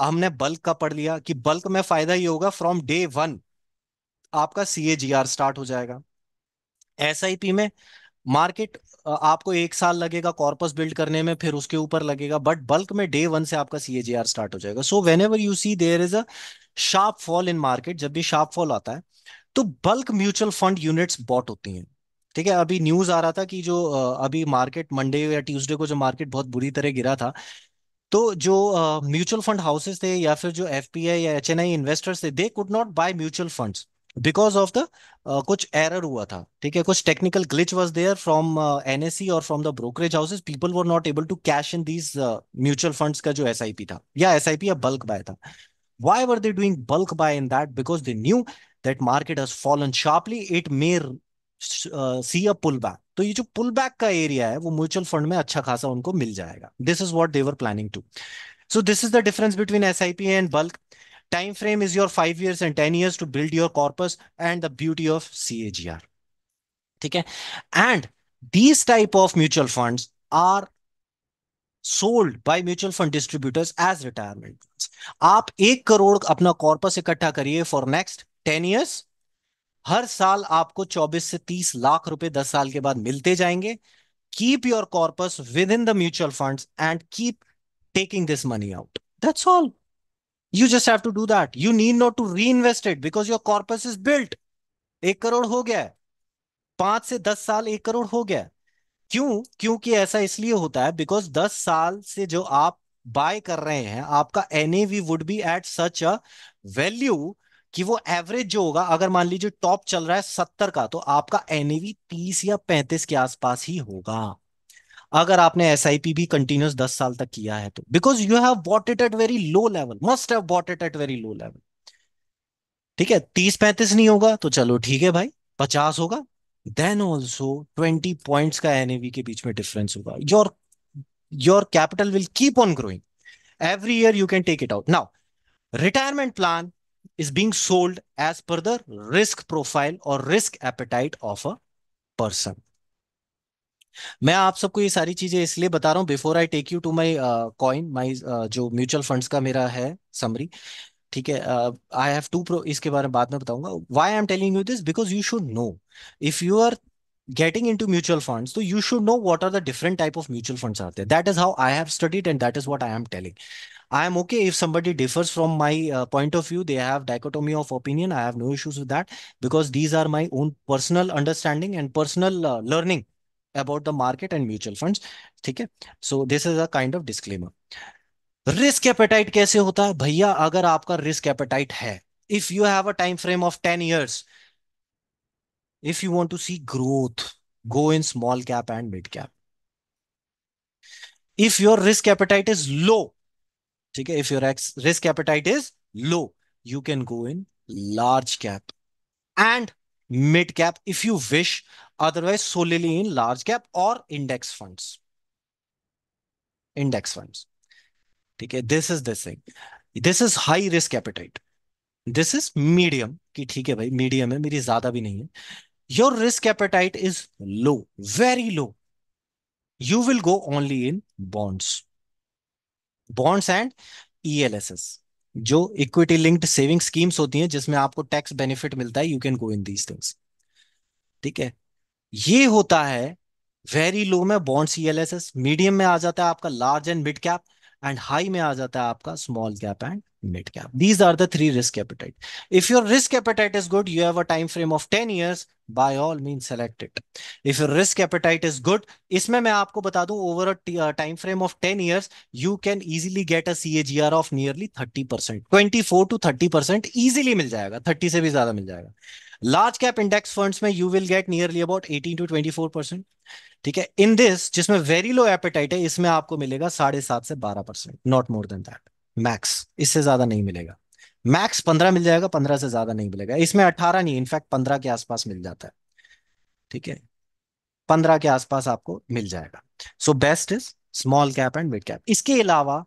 हमने बल्क का पढ़ लिया कि बल्क में फायदा ये होगा फ्रॉम डे वन आपका सी स्टार्ट हो जाएगा एस में मार्केट आपको एक साल लगेगा कॉर्पस बिल्ड करने में फिर उसके ऊपर लगेगा बट बल्क में डे वन से आपका सी स्टार्ट हो जाएगा so whenever you see there is a sharp fall in market जब भी शार्प फॉल आता है तो bulk mutual fund units bought होती हैं ठीक है अभी न्यूज आ रहा था कि जो अभी मार्केट मंडे या ट्यूसडे को जो मार्केट बहुत बुरी तरह गिरा था तो जो म्यूचुअल फंड हाउसेस थे या फिर जो एफ या एच एन आई इन्वेस्टर्स थे they could not buy mutual funds because of the कुछ एरर हुआ था ठीक है कुछ technical glitch was there from N S C और from the brokerage houses people were not able to cash in these mutual fund का जो S I P था या एस आई पी या बल्क बाय था why were they doing bulk buy in that because they knew that market has fallen sharply it may uh, see a pullback तो ये जो pull back का area है वो म्यूचुअल फंड में अच्छा खासा उनको मिल जाएगा this is what their planning to so this is the difference between S I P and bulk time frame is your 5 years and 10 years to build your corpus and the beauty of cagr okay and these type of mutual funds are sold by mutual fund distributors as retirement funds aap 1 crore apna corpus ikattha kariye for next 10 years हर साल आपको 24 से 30 लाख रुपए 10 साल के बाद मिलते जाएंगे keep your corpus within the mutual funds and keep taking this money out that's you just have to do that you need not to reinvested because your corpus is built एक करोड़ हो गया है पांच से दस साल एक करोड़ हो गया है क्यों क्योंकि ऐसा इसलिए होता है बिकॉज दस साल से जो आप बाय कर रहे हैं आपका NAV would be at such a value कि वो एवरेज जो होगा अगर मान लीजिए टॉप चल रहा है सत्तर का तो आपका एनएवी तीस या पैंतीस के आसपास ही होगा अगर आपने एस आई पी भी कंटिन्यूस दस साल तक किया है तो because you have bought it at very low level must have bought it at very low level ठीक है तीस पैंतीस नहीं होगा तो चलो ठीक है भाई पचास होगा देन ऑल्सो ट्वेंटी पॉइंट का एन एवी के बीच में डिफरेंस होगा your your capital will keep on growing every year you can take it out now retirement plan is being sold as per the risk profile or risk appetite of a person. मैं आप सबको ये सारी चीजें इसलिए बता रहा हूँ before I take you to my coin my जो म्यूचुअल फंड्स का मेरा है समरी ठीक है आई हैव टू प्रो इसके बारे में बाद में बताऊंगा why I am telling you this because you should know if you are getting into mutual fund you should know what are the different type of mutual fund आते हैं that is how I have studied and that is what I am telling I am okay if somebody differs from my point of view they have dichotomy of opinion I have no issues with that because these are my own personal understanding and personal learning about the market and mutual funds ठीक है so this is a kind of disclaimer risk appetite कैसे होता है भैया अगर आपका risk appetite है if you have a time frame of ten years if you want to see growth go in small cap and mid cap if your risk appetite is low ठीक है if your risk appetite is low you can go in large cap and mid cap if you wish otherwise in large cap और index index index Index ठीक है this is this thing this is high risk appetite. This is medium कि ठीक है भाई medium है मेरी ज्यादा भी नहीं है your risk appetite is low very low you will go only in bonds bonds and E L S S जो इक्विटी लिंक्ड सेविंग स्कीम्स होती हैं जिसमें आपको टैक्स बेनिफिट मिलता है you can go in these things ठीक है ये होता है वेरी लो में bond C L S S medium में आ जाता है आपका large and mid cap and high में आ जाता है आपका small cap and mid cap these are the three risk appetite if your risk appetite is good you have a time frame of ten years by all mean selected if your risk appetite is good इसमें मैं आपको बता दू over time frame of ten years you can easily get a C A G R of nearly thirty percent twenty four to thirty percent easily मिल जाएगा thirty से भी ज्यादा मिल जाएगा लार्ज कैप इंडेक्स फंड्स में you will get nearly about 18 to 24 percent ठीक है इन दिस जिसमें वेरी लो एपेटाइट है इसमें आपको मिलेगा साढ़े सात से बारह percent not more than that max इससे ज्यादा नहीं मिलेगा मैक्स पंद्रह मिल जाएगा पंद्रह से ज्यादा नहीं मिलेगा इसमें अट्ठारह नहीं इनफैक्ट पंद्रह के आसपास मिल जाता है ठीक है पंद्रह के आसपास आपको मिल जाएगा so best is small cap and mid cap इसके अलावा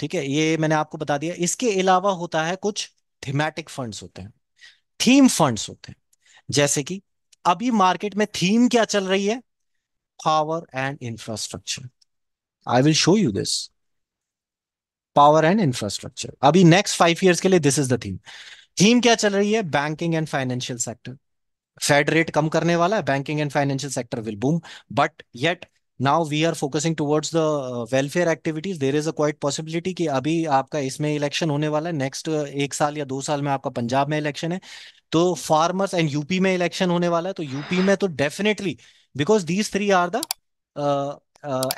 ठीक है ये मैंने आपको बता दिया इसके अलावा होता है कुछ थीमेटिक फंड्स होते हैं थीम फंड्स होते हैं जैसे कि अभी मार्केट में थीम क्या चल रही है power and infrastructure I will show you this power and infrastructure अभी नेक्स्ट फाइव ईयर्स के लिए this is the theme theme क्या चल रही है banking and financial sector fed rate कम करने वाला है banking and financial sector will boom but yet now we are focusing towards the welfare activities there is a quite possibility कि अभी आपका इसमें इलेक्शन होने वाला है नेक्स्ट uh, एक साल या दो साल में आपका पंजाब में इलेक्शन है तो फार्मर्स एंड यूपी में इलेक्शन होने वाला है तो यूपी में तो definitely because these three are the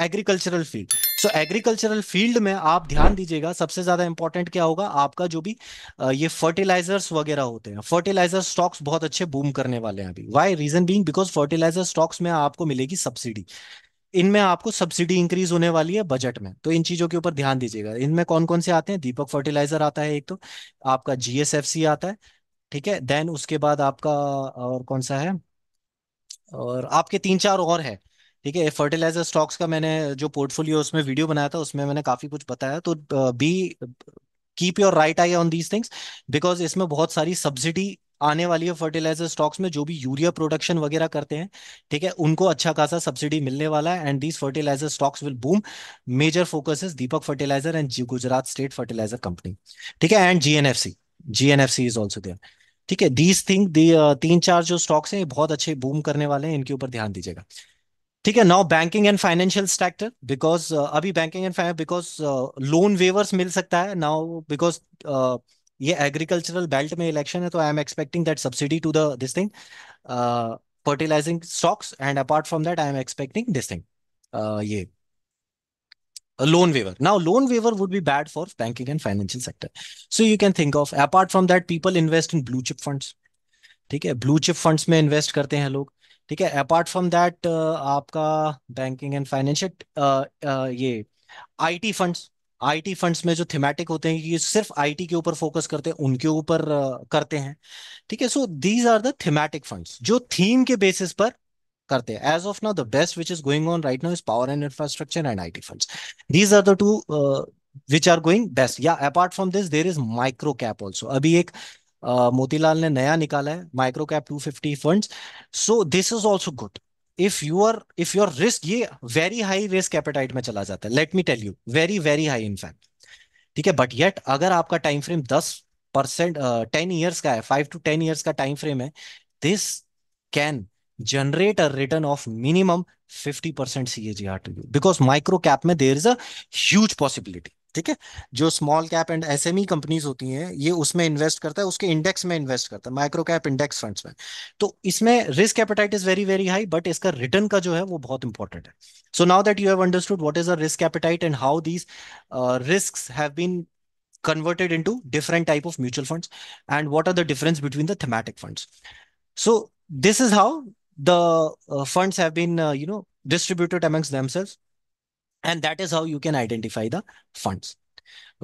agricultural field so agricultural field में आप ध्यान दीजिएगा सबसे ज्यादा इंपॉर्टेंट क्या होगा आपका जो भी uh, ये फर्टिलाइजर्स वगैरह होते हैं फर्टिलाइजर स्टॉक्स बहुत अच्छे बूम करने वाले हैं अभी why reason being because fertiliser stocks में आपको मिलेगी सब्सिडी इनमें आपको सब्सिडी इंक्रीज होने वाली है बजट में तो इन चीजों के ऊपर ध्यान दीजिएगा इनमें कौन कौन से आते हैं दीपक फर्टिलाइजर आता है एक तो आपका जीएसएफसी आता है ठीक है देन उसके बाद आपका और कौन सा है और आपके तीन चार और है ठीक है फर्टिलाइजर स्टॉक्स का मैंने जो पोर्टफोलियो उसमें वीडियो बनाया था उसमें मैंने काफी कुछ बताया तो be keep your right eye on these things because इसमें बहुत सारी सब्सिडी आने वाली है फर्टिलाइजर स्टॉक्स में जो भी यूरिया प्रोडक्शन वगैरह करते हैं ठीक है उनको अच्छा खासा सब्सिडी मिलने वाला है and these fertiliser stocks will boom major focus is Deepak fertiliser and Gujarat state fertiliser company ठीक है and GNFC GNFC is also there ठीक है दीज थिंग दी तीन चार जो स्टॉक्स हैं ये बहुत अच्छे बूम करने वाले हैं इनके ऊपर ध्यान दीजिएगा ठीक है now banking and financial sector because अभी banking and because loan waivers मिल सकता है नाउ बिकॉज ये एग्रीकल्चरल बेल्ट में इलेक्शन है तो I am expecting that subsidy to the this thing fertilising stocks and apart from that I am expecting this thing ये loan waiver now loan waiver would be bad for banking and financial sector so you can think of apart from that people invest in blue chip funds ठीक है blue chip funds में invest करते हैं लोग ठीक है apart from that आपका banking and financial ये I T funds IT funds में जो थीमेटिक होते हैं ये सिर्फ आईटी के ऊपर फोकस करते हैं उनके ऊपर करते हैं ठीक है so these are the thematic funds जो थीम के बेसिस पर करते हैं as of now the best which is going on right now is power and infrastructure and T fund these are the two which are going best या apart from this there is micro cap also अभी एक मोतीलाल ने नया निकाला है micro cap two fifty fund so this is also good if your if your risk ये very high risk appetite में चला जाता है let me tell you very very high in fact ठीक है बट येट अगर आपका टाइम फ्रेम दस परसेंट टेन ईयर्स का है फाइव टू टेन ईयर्स का टाइम फ्रेम है this can generate a return of minimum fifty percent C CAGR are to you because micro cap में देर इज अज पॉसिबिलिटी ठीक है जो small cap and S M companies होती हैं ये उसमें इन्वेस्ट करता है उसके इंडेक्स में इन्वेस्ट करता है माइक्रो कैप इंडेक्स फंड्स में तो इसमें risk appetite is very very high but इसका रिटर्न का जो है वो बहुत इंपॉर्टेंट है so now that you have understood what is a risk appetite and how these risk have been converted in different type of mutual fund and what are the difference between the thematic fund so this is how the funds have been you know distributed amongst themselves and that is how you can identify the funds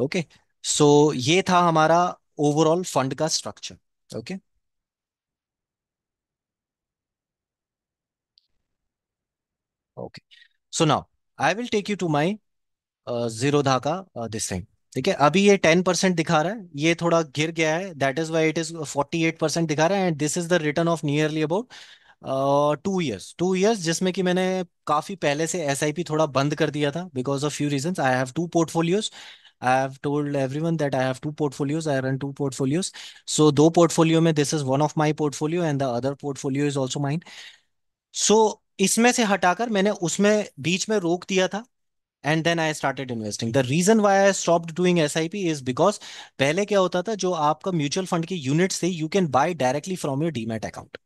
okay so ये था हमारा overall fund का structure okay okay? okay so now i will take you to my uh, zerodha ka uh, this thing ठीक है अभी ये ten percent दिखा रहा है ये थोड़ा गिर गया है that is why it is forty eight percent दिखा रहा है and this is the return of nearly about two years two years जिसमें कि मैंने काफ़ी पहले से एसआईपी थोड़ा बंद कर दिया था because of few reasons I have two portfolios I have told everyone that I have two portfolios I run two portfolios so दो पोर्टफोलियो में this is one of my portfolio and the other portfolio is also mind so इसमें से हटाकर मैंने उसमें बीच में रोक दिया था and then I started investing the reason why I stopped doing S I P is because पहले क्या होता था जो आपका म्यूचुअल फंड की यूनिट थी you can buy directly from your demat account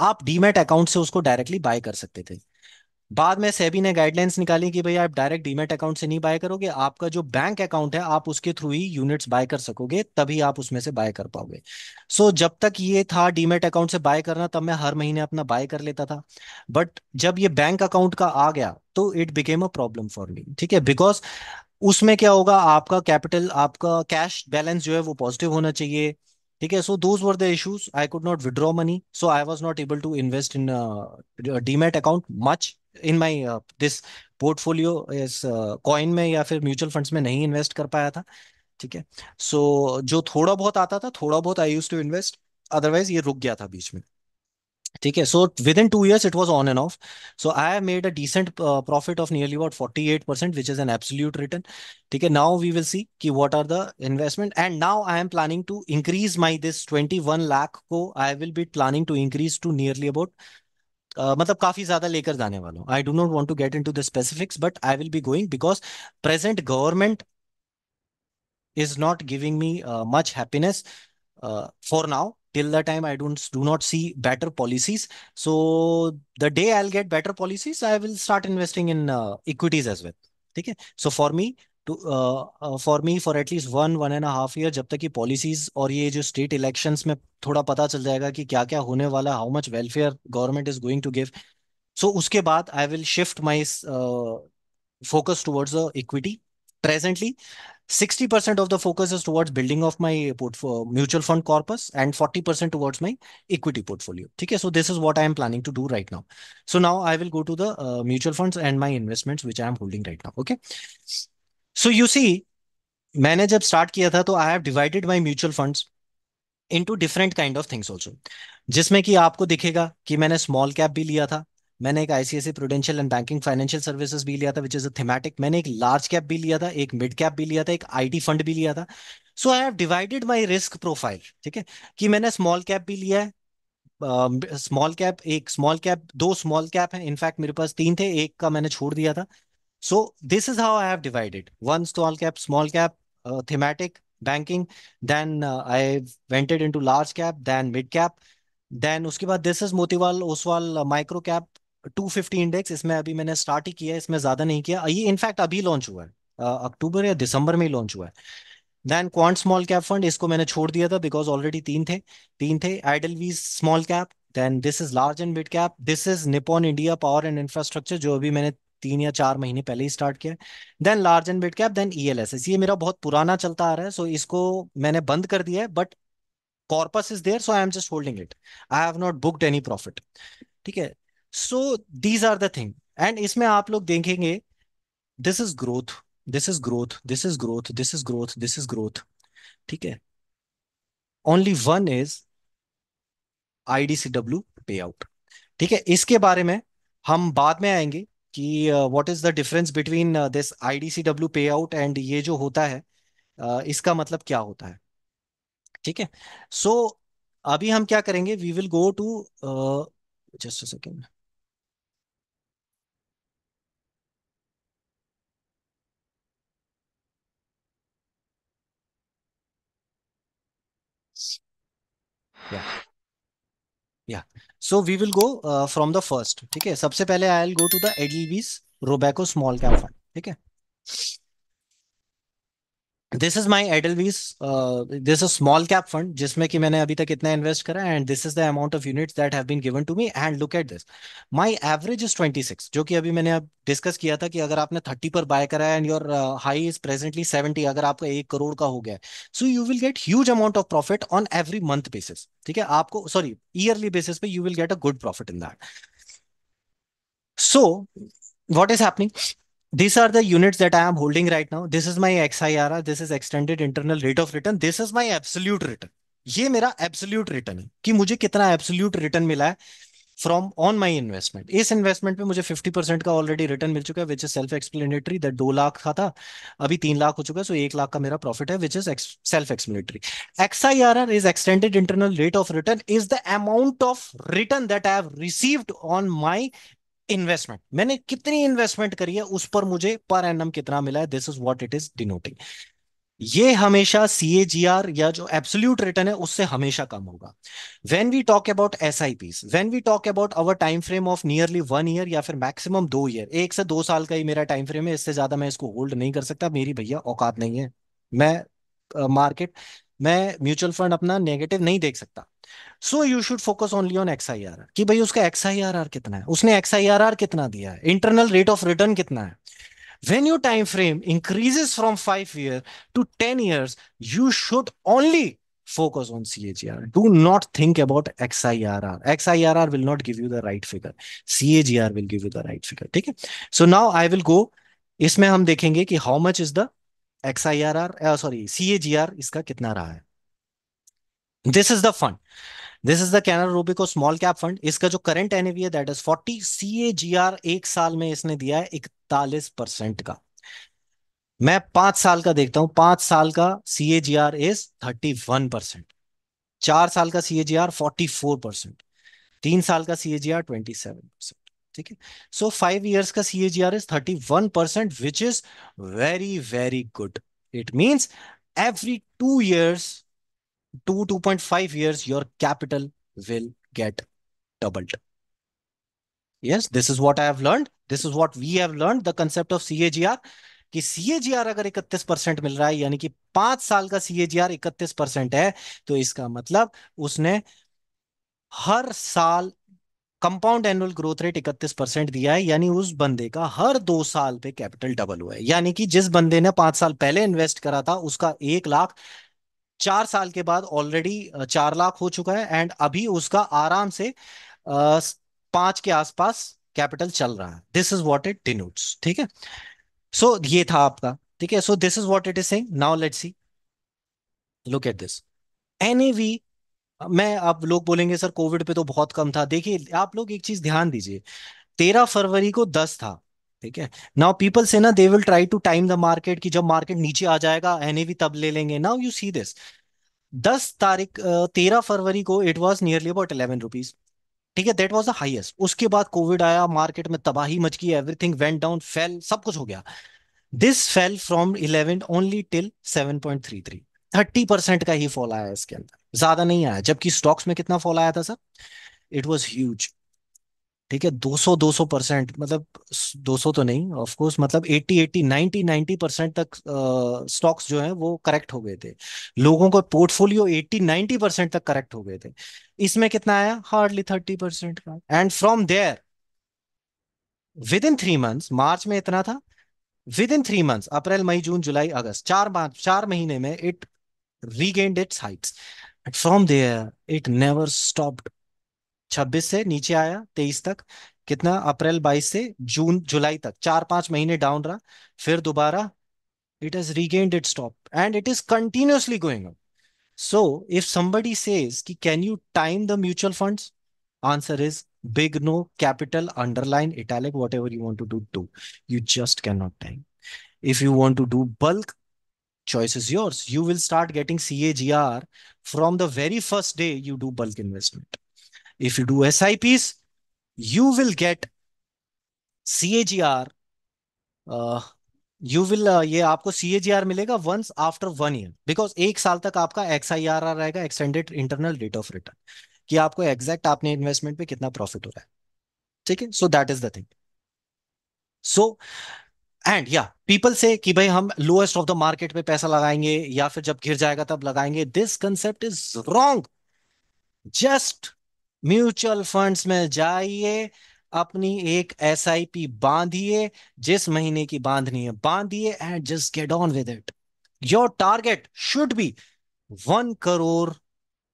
आप डीमेट अकाउंट से उसको डायरेक्टली बाय कर सकते थे बाद में सेबी ने गाइडलाइंस निकाली कि भाई आप डायरेक्ट डीमेट अकाउंट से नहीं बाय करोगे आपका जो बैंक अकाउंट है आप उसके थ्रू ही यूनिट्स बाय कर सकोगे तभी आप उसमें से बाय कर पाओगे सो so, जब तक ये था डीमेट अकाउंट से बाय करना तब मैं हर महीने अपना बाय कर लेता था बट जब ये बैंक अकाउंट का आ गया तो it became a problem for me ठीक है बिकॉज उसमें क्या होगा आपका कैपिटल आपका कैश बैलेंस जो है वो पॉजिटिव होना चाहिए ठीक है so those were the issues I could not withdraw money so I was not able to invest in demat account much in my this portfolio इस कॉइन में या फिर म्यूचुअल फंड्स में नहीं इन्वेस्ट कर पाया था ठीक है सो so, जो थोड़ा बहुत आता था थोड़ा बहुत I use to invest otherwise ये रुक गया था बीच में ठीक है so with in two years it was on and off so I have made a decent profit of nearly about forty eight percent which is an absolute return ठीक है नाउ वी विल सी कि what are the investment and now I am planning to increase my this twenty one lakh को आई will be planning to increase to nearly about Uh, मतलब काफी ज्यादा लेकर जाने वाला हूँ I do not want to get in to the specifics but I will be going because present government is not giving me much happiness for now till the time i don't do not see better policies so the day i'll get better policies i will start investing in uh, equities as well okay so for me to for me for at least one one and half year जब तक ये policies और ये जो state elections में थोड़ा पता चल जाएगा कि क्या क्या होने वाला how much welfare government is going to give so उसके बाद I will shift my focus towards equity presently 60% of the focus is towards building of my portfolio, mutual fund corpus and 40% towards my equity portfolio. Okay, so this is what I am planning to do right now. So now I will go to the uh, mutual funds and my investments which I am holding right now. Okay. So you see, manager start start किया था तो divided my mutual funds into different kind of things also. Things also जिसमें कि आपको दिखेगा कि मैंने small cap भी लिया था मैंने एक ICICI Prudential and banking financial services भी लिया था विच इज अ थीमेटिक मैंने एक लार्ज कैप भी लिया था एक मिड कैप भी लिया था एक आईटी फंड भी लिया था so I have divided my risk profile ठीक है कि मैंने स्मॉल कैप भी लिया है स्मॉल uh, कैप एक स्मॉल कैप दो स्मॉल कैप है इनफैक्ट मेरे पास तीन थे एक का मैंने छोड़ दिया था so this is how I have divided one small cap small cap thematic banking then I vented into large cap then mid cap then उसके बाद this is Motilal Oswal micro cap 250 index इसमें अभी मैंने स्टार्ट ही किया इसमें ज़्यादा नहीं किया ये इनफैक्ट अभी लॉन्च हुआ है अक्टूबर या दिसंबर में ही लॉन्च हुआ है then Quant small cap fund इसको मैंने छोड़ दिया था बिकॉज ऑलरेडी तीन थे तीन थे Edelweiss small cap then this is large and mid cap this is Nippon India power and infrastructure जो अभी मैंने तीन या चार महीने पहले ही स्टार्ट किया then large and mid cap then E L S S ये मेरा बहुत पुराना चलता आ रहा है सो so इसको मैंने बंद कर दिया है but corpus is there so I am just holding it I have not booked any profit ठीक है so these are the thing and इसमें आप लोग देखेंगे this is growth this is growth this is growth this is growth this is growth ठीक है only one is I D C W पे out ठीक है इसके बारे में हम बाद में आएंगे कि what is the difference between this I D C W पे आउट एंड ये जो होता है uh, इसका मतलब क्या होता है ठीक है सो अभी हम क्या करेंगे we will go to just a second या Yeah. So we will go uh, from the ठीक है सबसे पहले I will go to the Edelweiss Robeco small cap fund ठीक है this is my Edelweiss this is small cap fund जिसमें कि मैंने अभी तक इतना इन्वेस्ट करा and this is the amount of units that have been given to me and look at this my average is six जो कि अभी मैंने अब डिस्कस किया था कि अगर आपने थर्टी पर बाय करा है and your high is presently seventy अगर आपका एक करोड़ का हो गया है so you will get huge amount of profit on every month basis ठीक है आपको सॉरी ईयरली बेसिस पे you will get a good profit in that so what is happening these are the units that I am holding right now. This is my XIRR, this is extended internal rate of return, this is my absolute return. ये मेरा absolute return है कि मुझे कितना absolute return मिला है from on my investment इस investment पे मुझे 50 परसेंट का ऑलरेडी रिटर्न मिल चुका है which is self explanatory that दो लाख का था अभी तीन लाख हो चुका है सो एक लाख का मेरा प्रॉफिट है which is self explanatory XIRR is extended internal rate of return is the amount of return that I have received on my investment मैंने कितनी इन्वेस्टमेंट करी है उस पर मुझे पर एनम कितना मिला है this is what it is denoting ये हमेशा सी या जो एब्सोल्यूट रिटर्न है उससे हमेशा कम होगा when we talk about S I Ps when we talk about our time frame of nearly one year या फिर मैक्सिमम दो ईयर एक से दो साल का ही मेरा टाइम फ्रेम है इससे ज्यादा मैं इसको होल्ड नहीं कर सकता मेरी भैया औकात नहीं है मैं मार्केट uh, मैं म्यूचुअल फंड अपना नेगेटिव नहीं देख सकता so you should focus only on X I R R कि भाई उसका एक्स आई आर आर कितना है उसने एक्स आई आर आर कितना दिया है इंटरनल रेट ऑफ रिटर्न कितना है when you time frame increases from five year to ten years you should only focus on C H R do not think about X I R R X I R R will not give you the right figure C A G R will give you the right figure ठीक है so now I will गो इसमें हम देखेंगे कि how much is the X I R R sorry C A G R इसका कितना रहा है this is the fund this is the Canara Robeco small cap fund इसका जो करंट एनएवी है दैट इज जी आर एक साल में इसने दिया है इकतालीस परसेंट का मैं पांच साल का देखता हूं पांच साल का आर इज वन परसेंट चार साल का सीएजीआर फोर परसेंट तीन साल का सीएजीआर सेवन परसेंट ठीक है सो फाइव ईयर्स का R is one percent which is very very good it means every two years 2 2.5 years your capital will get doubled yes this is what i have learned this is what we have learned the concept of CAGR कि CAGR अगर 31 percent मिल रहा है यानी कि पांच साल का CAGR 31 परसेंट है तो इसका मतलब उसने हर साल compound annual growth rate 31 percent दिया है यानी उस बंदे का हर दो साल पे कैपिटल डबल हुआ है यानी कि जिस बंदे ने पांच साल पहले इन्वेस्ट करा था उसका एक लाख चार साल के बाद ऑलरेडी चार लाख हो चुका है एंड अभी उसका आराम से पांच के आसपास कैपिटल चल रहा है this is what it denotes ठीक है सो so, ये था आपका ठीक है so this is what it is sing now let see look at this we मैं आप लोग बोलेंगे सर कोविड पे तो बहुत कम था देखिए आप लोग एक चीज ध्यान दीजिए तेरह फरवरी को दस था ठीक है नाउ पीपल से ना they will try to time the market कि जब मार्केट नीचे आ जाएगा एनएवी तब ले लेंगे नाउ यू सी दिस दस तारीख तेरह फरवरी को it was nearly about eleven rupees ठीक है दैट वॉज द हाइएस्ट उसके बाद कोविड आया मार्केट में तबाही मच गई एवरीथिंग वेंट डाउन फेल सब कुछ हो गया this fell from eleven only till seven point three three thirty percent का ही फॉल आया इसके अंदर ज्यादा नहीं आया जबकि स्टॉक्स में कितना फॉल आया था सर इट वॉज ह्यूज ठीक है 200 200 परसेंट मतलब 200 तो नहीं ऑफ कोर्स मतलब 80 80 90 90 परसेंट तक स्टॉक्स जो है वो करेक्ट हो गए थे लोगों को पोर्टफोलियो 80 90 परसेंट तक करेक्ट हो गए थे इसमें कितना आया हार्डली 30 परसेंट का and from there with in three months मार्च में इतना था विद इन थ्री मंथ्स अप्रैल मई जून जुलाई अगस्त चार मार्च चार महीने में it regained its heights from there it never stopped 26 से नीचे आया 23 तक कितना अप्रैल 22 से जून जुलाई तक चार पांच महीने डाउन रहा फिर दोबारा it has regained it stop and it is continuously going up so if somebody says कि can you time the mutual fund answer is big no capital underline italic whatever you want to do do you just can not time if you want to do bulk choice is yours you will start getting cagr from the very first day you do bulk investment If you do SIPs, you will get CAGR. You will ये आपको C A G R मिलेगा once after one year because एक साल तक आपका X I R R रहेगा extended internal rate of return कि आपको एग्जैक्ट आपने इन्वेस्टमेंट पे कितना प्रॉफिट हो रहा है ठीक है so that is the thing so and या पीपल से कि भाई हम लोएस्ट ऑफ द मार्केट पे पैसा लगाएंगे या फिर जब गिर जाएगा तब लगाएंगे this concept is wrong just mutual funds में जाइए अपनी एक एस आई पी बांधिए जिस महीने की बांधनी है बांधिए and just get on with it your target should be one crore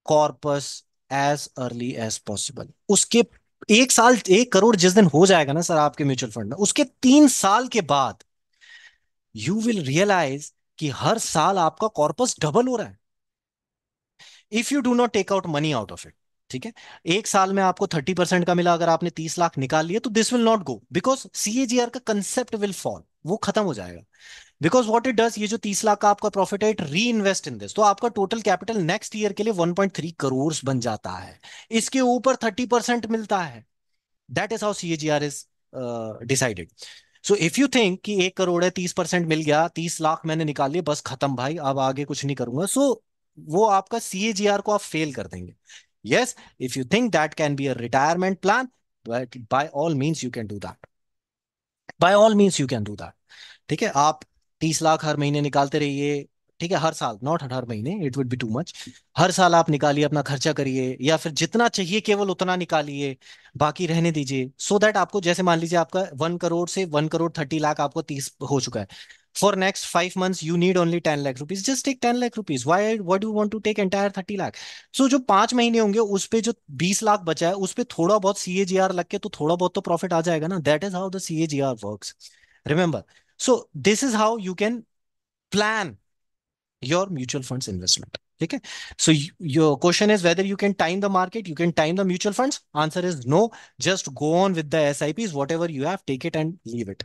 corpus as early as possible उसके एक साल एक करोड़ जिस दिन हो जाएगा ना सर आपके म्यूचुअल फंड में उसके तीन साल के बाद यू विल रियलाइज कि हर साल आपका कॉर्पस डबल हो रहा है if you do not take out money out of it ठीक है एक साल में आपको थर्टी परसेंट का मिला अगर आपने तीस लाख निकाल लिया तो this will not go because CAGR का कंसेप्ट विल फॉल वो खत्म हो जाएगा बिकॉज वॉट इट डज ये जो तीस लाख का आपका प्रॉफिट है इट री इन्वेस्ट इन दिस तो आपका टोटल कैपिटल नेक्स्ट ईयर के लिए वन पॉइंट थ्री करोड़ बन जाता है इसके ऊपर थर्टी परसेंट मिलता है that is how C AGR is decided so if you think कि एक करोड़ है तीस परसेंट मिल गया तीस लाख मैंने निकाल लिया बस खत्म भाई अब आगे कुछ नहीं करूंगा सो so, वो आपका सीएजीआर को आप फेल कर देंगे Yes, if you think that can be a retirement plan, but by all means you can do that. By all means you can do that. ठीक है आप तीस लाख हर महीने निकालते रहिए ठीक है हर साल नॉट हर महीने it would be too much हर साल आप निकालिए अपना खर्चा करिए या फिर जितना चाहिए केवल उतना निकालिए बाकी रहने दीजिए सो so दैट आपको जैसे मान लीजिए आपका वन करोड़ से वन करोड़ थर्टी लाख आपको तीस हो चुका है for next five months you need only 10 lakh rupees just take 10 lakh rupees why what do you want to take entire 30 lakh so just 5 mahine honge us pe 20 lakh bacha hai us pe thoda bahut cagr lag ke to thoda bahut profit aa jayega that is how the cagr works remember so this is how you can plan your mutual funds investment okay so your question is whether you can time the market you can time the mutual funds answer is no just go on with the sips whatever you have take it and leave it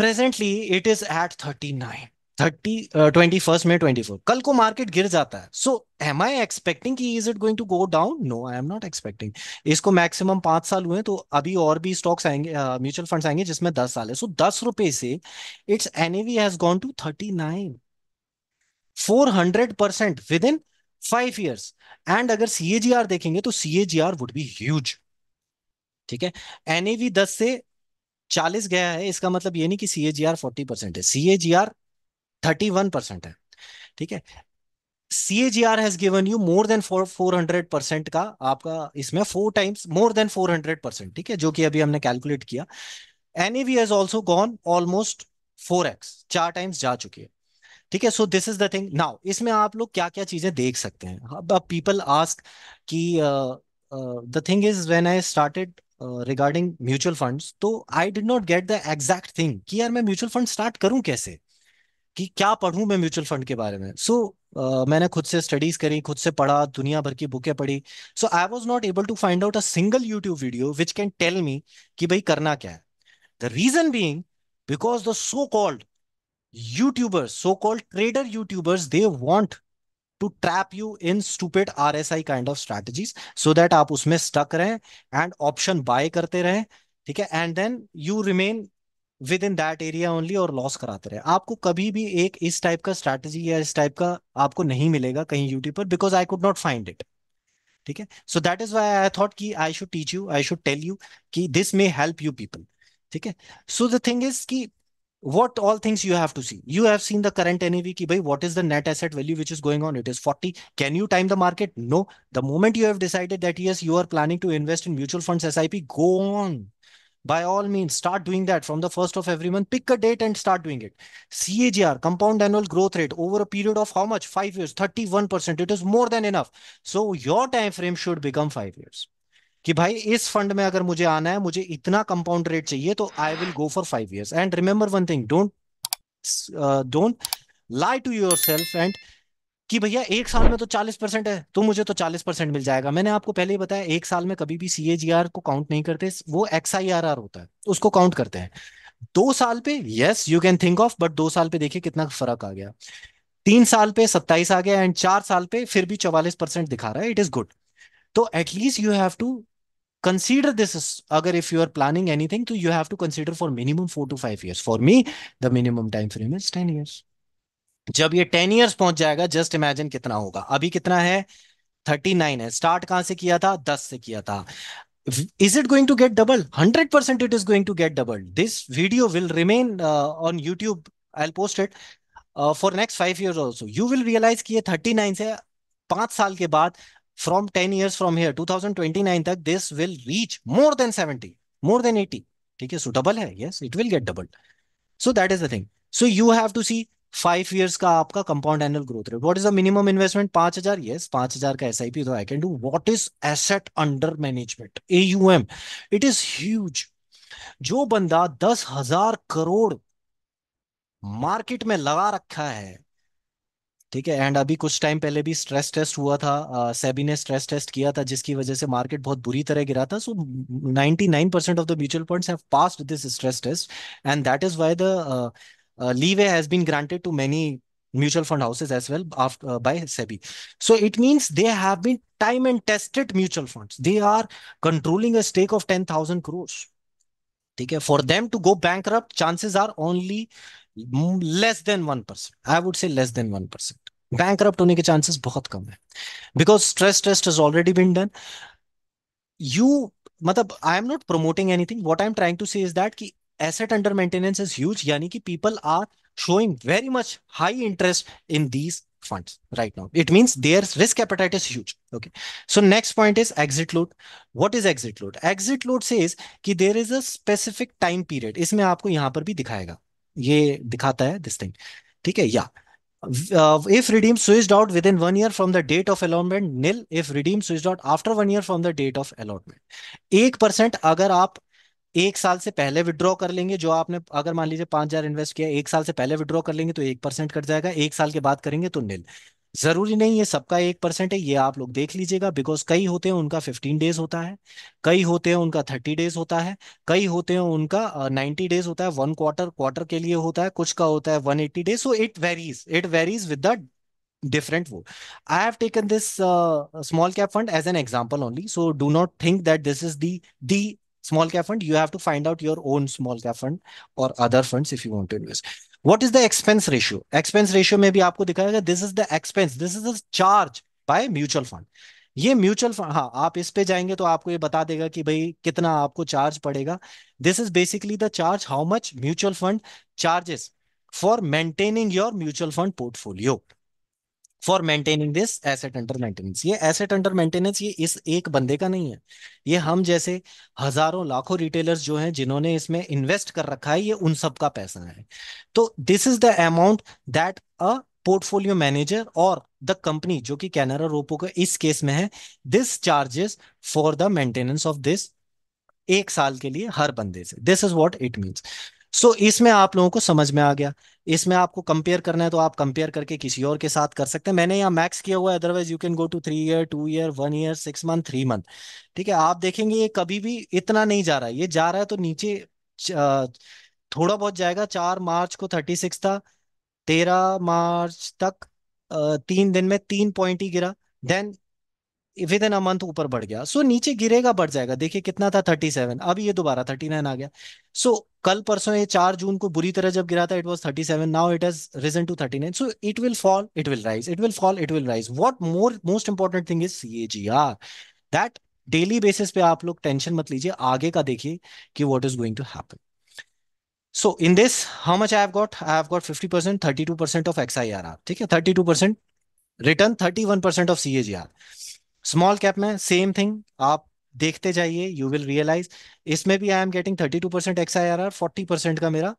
presently it is at thirty nine thirty twenty first में twenty four कल को market गिर जाता है so am I expecting कि is it going to go down no I am not expecting इसको maximum पांच साल हुए तो अभी और भी स्टॉक्स आएंगे म्यूचुअल uh, फंड आएंगे जिसमें दस साल है सो so, दस रुपए से it's NAV has gone to thirty nine four hundred percent within five years and अगर सी देखेंगे तो सी वुड बी ह्यूज ठीक है एनएवी दस से चालीस गया है इसका मतलब ये नहीं कि C A G R forty percent है C A G R thirty one percent है ठीक है C A G R has given you more than four four hundred percent का आपका इसमें four times more than four hundred percent ठीक है जो कि अभी हमने कैलकुलेट किया N A V has also gone almost four X चार टाइम्स जा चुकी है ठीक है so this is the thing now इसमें आप लोग क्या क्या चीजें देख सकते हैं अब पीपल आस्क की the thing is when I started regarding mutual funds तो I did not get the exact thing कि यार मैं म्यूचुअल फंड स्टार्ट करूं कैसे कि क्या पढ़ूं मैं म्यूचुअल फंड के बारे में सो so, uh, मैंने खुद से स्टडीज करी खुद से पढ़ा दुनिया भर की बुकें पढ़ी so I was not able to find out a single YouTube video which can tell me कि भाई करना क्या है the reason being because the so called YouTubers so called trader YouTubers they want to trap you in R S I kind of strategies so that आप उसमें stuck रहें and option buy करते रहें ठीक है and then you remain within that area only और loss कराते रहे आपको कभी भी एक इस टाइप का स्ट्रैटेजी या इस टाइप का आपको नहीं मिलेगा कहीं यूट्यूब पर because I could not find it ठीक है so that is why I thought कि I should teach you I should tell you कि this may help you people ठीक है सो द थिंग इज की what all things you have to see. You have seen the current NAV ki bhai, what is the net asset value which is going on? It is 40. Can you time the market? No. The moment you have decided that yes, you are planning to invest in mutual funds SIP, go on. By all means, start doing that from the first of every month. Pick a date and start doing it. CAGR, compound annual growth rate, over a period of how much? Five years, 31%. It is more than enough. So your time frame should become five years. कि भाई इस fund में अगर मुझे आना है मुझे इतना कंपाउंड रेट चाहिए तो I will go for five years and remember one thing don't don't lie to yourself and कि भैया एक साल में तो चालीस परसेंट है तो मुझे तो चालीस परसेंट मिल जाएगा मैंने आपको पहले ही बताया एक साल में कभी भी सीएजीआर को काउंट नहीं करते वो एक्स आई आर आर होता है उसको काउंट करते हैं दो साल पे yes you can think of but दो साल पे देखिए कितना फर्क आ गया तीन साल पे सत्ताईस आ गया एंड चार साल पे फिर भी चौवालीस परसेंट दिखा रहा है इट इज गुड तो at least you have to consider this agar if you are planning anything to you have to consider for minimum 4 to 5 years for me the minimum time frame is 10 years jab ye 10 years pahunch jayega just imagine kitna hoga abhi kitna hai 39 hai start kahan se kiya tha 10 se kiya tha is it going to get double 100% it is going to get doubled this video will remain uh, on youtube i'll post it uh, for next 5 years also you will realize ki ye 39 se 5 saal ke baad from ten years from here 2029 तक this will reach more than 70 more than 80 ठीक है suitable है yes it will get double so that is the thing so you have to see five years का आपका compound annual growth rate what is the minimum investment पांच हजार yes पांच हजार का एस आई पी तो I can do what is asset under management A U M it is huge जो बंदा दस हजार करोड़ मार्केट में लगा रखा है ठीक है एंड अभी कुछ टाइम पहले भी स्ट्रेस टेस्ट हुआ था सेबी ने स्ट्रेस टेस्ट किया था जिसकी वजह से मार्केट बहुत बुरी तरह गिरा था so 99% of the mutual test and that is why the leeway has been granted to many mutual fund houses as well by SEBI so it means they have been time and tested mutual funds they are controlling a stake of ten thousand crores ठीक है for them to go bank chances are only less than one percent I would say less than one percent bank corrupt होने के chances बहुत कम है because stress test is already been done you मतलब I am not promoting anything what I am trying to say is that की asset under maintenance is huge यानी कि people are showing very much high interest in these funds right now. It means their risk appetite is huge. Okay. So next point is exit load. What is exit load? Exit load says ki there is a specific time period. isme aapko yahan par bhi dikhayega ये दिखाता है this thing ठीक है या if redeem switch out within one year from the date of allotment nil if redeem switch out after one year from the date of allotment एक percent अगर आप एक साल से पहले विद्रॉ कर लेंगे जो आपने अगर मान लीजिए पांच हजार इन्वेस्ट किया एक साल से पहले विड्रॉ कर लेंगे तो एक परसेंट कट जाएगा एक साल के बाद करेंगे तो निल जरूरी नहीं है सबका एक परसेंट है ये आप लोग देख लीजिएगा बिकॉज कई होते हैं उनका फिफ्टीन डेज होता है कई होते हैं उनका थर्टी डेज होता है कई होते हैं उनका नाइन्टी डेज होता है वन क्वार्टर क्वार्टर के लिए होता है कुछ का होता है one eighty days so it varies it varies with the different वो i have taken this uh, small cap fund as an example only so do not think that this is the the small cap fund you have to find out your own small cap fund or other funds if you want to invest what is the expense ratio expense ratio में भी आपको दिखाएगा this is the expense this is the charge by mutual fund ये mutual fund हाँ आप इस पे जाएंगे तो आपको ये बता देगा कि भाई कितना आपको चार्ज पड़ेगा this is basically the charge how much mutual fund charges for maintaining your mutual fund portfolio for maintaining this asset under maintenance ये एसेट अंडर मेंटेनेंस ये इस एक बंदे का नहीं है ये हम जैसे हजारों लाखों रिटेलर्स जो हैं जिन्होंने इसमें इन्वेस्ट कर रखा है ये उन सब का पैसा है तो this is the amount that a portfolio manager और द कंपनी जो कि कैनरा रोपो का इस केस में है this charges for the maintenance of this एक साल के लिए हर बंदे से this is what it means so इसमें आप लोगों को समझ में आ गया इसमें आपको कंपेयर करना है तो आप कंपेयर करके किसी और के साथ कर सकते हैं मैंने यहाँ मैक्स किया हुआ है otherwise you can go to three year two year one year six month three month ठीक है आप देखेंगे ये कभी भी इतना नहीं जा रहा है ये जा रहा है तो नीचे थोड़ा बहुत जाएगा चार मार्च को थर्टी सिक्स था तेरह मार्च तक तीन दिन में तीन पॉइंट ही गिरा then within a month ऊपर बढ़ गया सो so, नीचे गिरेगा बढ़ जाएगा देखिए कितना था थर्टी सेवन अब ये दोबारा थर्टी नाइन आ गया सो so, कल परसों ये चार जून को बुरी तरह जब गिरा था it was thirty seven now it has risen to thirty nine so it will fall it will rise it will fall it will rise what more most important thing is C A G R that daily basis पे आप लोग tension मत लीजिए आगे का देखिए कि what is going to happen so in this how much I have got I have got fifty percent thirty two percent of X I R R ठीक है thirty two percent return thirty one percent of C A G R small cap में same thing आप देखते जाइए you will realise इसमें भी I am getting thirty two percent X I R R forty percent का मेरा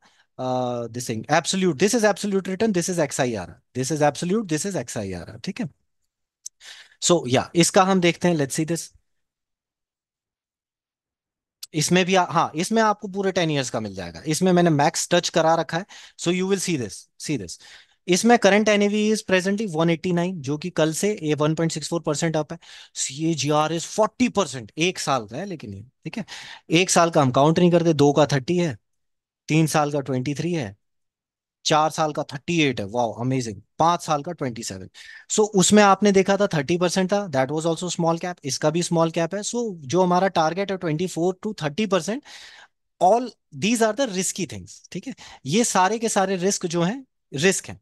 this thing absolute this is absolute return this is X I R R this is absolute this is X I R R ठीक है सो या इसका हम देखते हैं let's see this इसमें भी हाँ इसमें आपको पूरे टेन ईयर्स का मिल जाएगा इसमें मैंने मैक्स टच करा रखा है so you will see this see this इसमें करंट एनएवी इज प्रेजेंटली 189 जो कि कल से ये 1.64 परसेंट अप है C A G R is forty percent एक साल का है लेकिन ये ठीक है एक साल का हम काउंट नहीं करते दो का थर्टी है तीन साल का ट्वेंटी थ्री है चार साल का थर्टी एट है वाओ अमेजिंग पांच साल का ट्वेंटी सेवन सो उसमें आपने देखा था थर्टी परसेंट था that was also small cap इसका भी स्मॉल कैप है सो so, जो हमारा टारगेट है twenty four to thirty percent all these are the risky things ठीक है ये सारे के सारे रिस्क जो हैं रिस्क हैं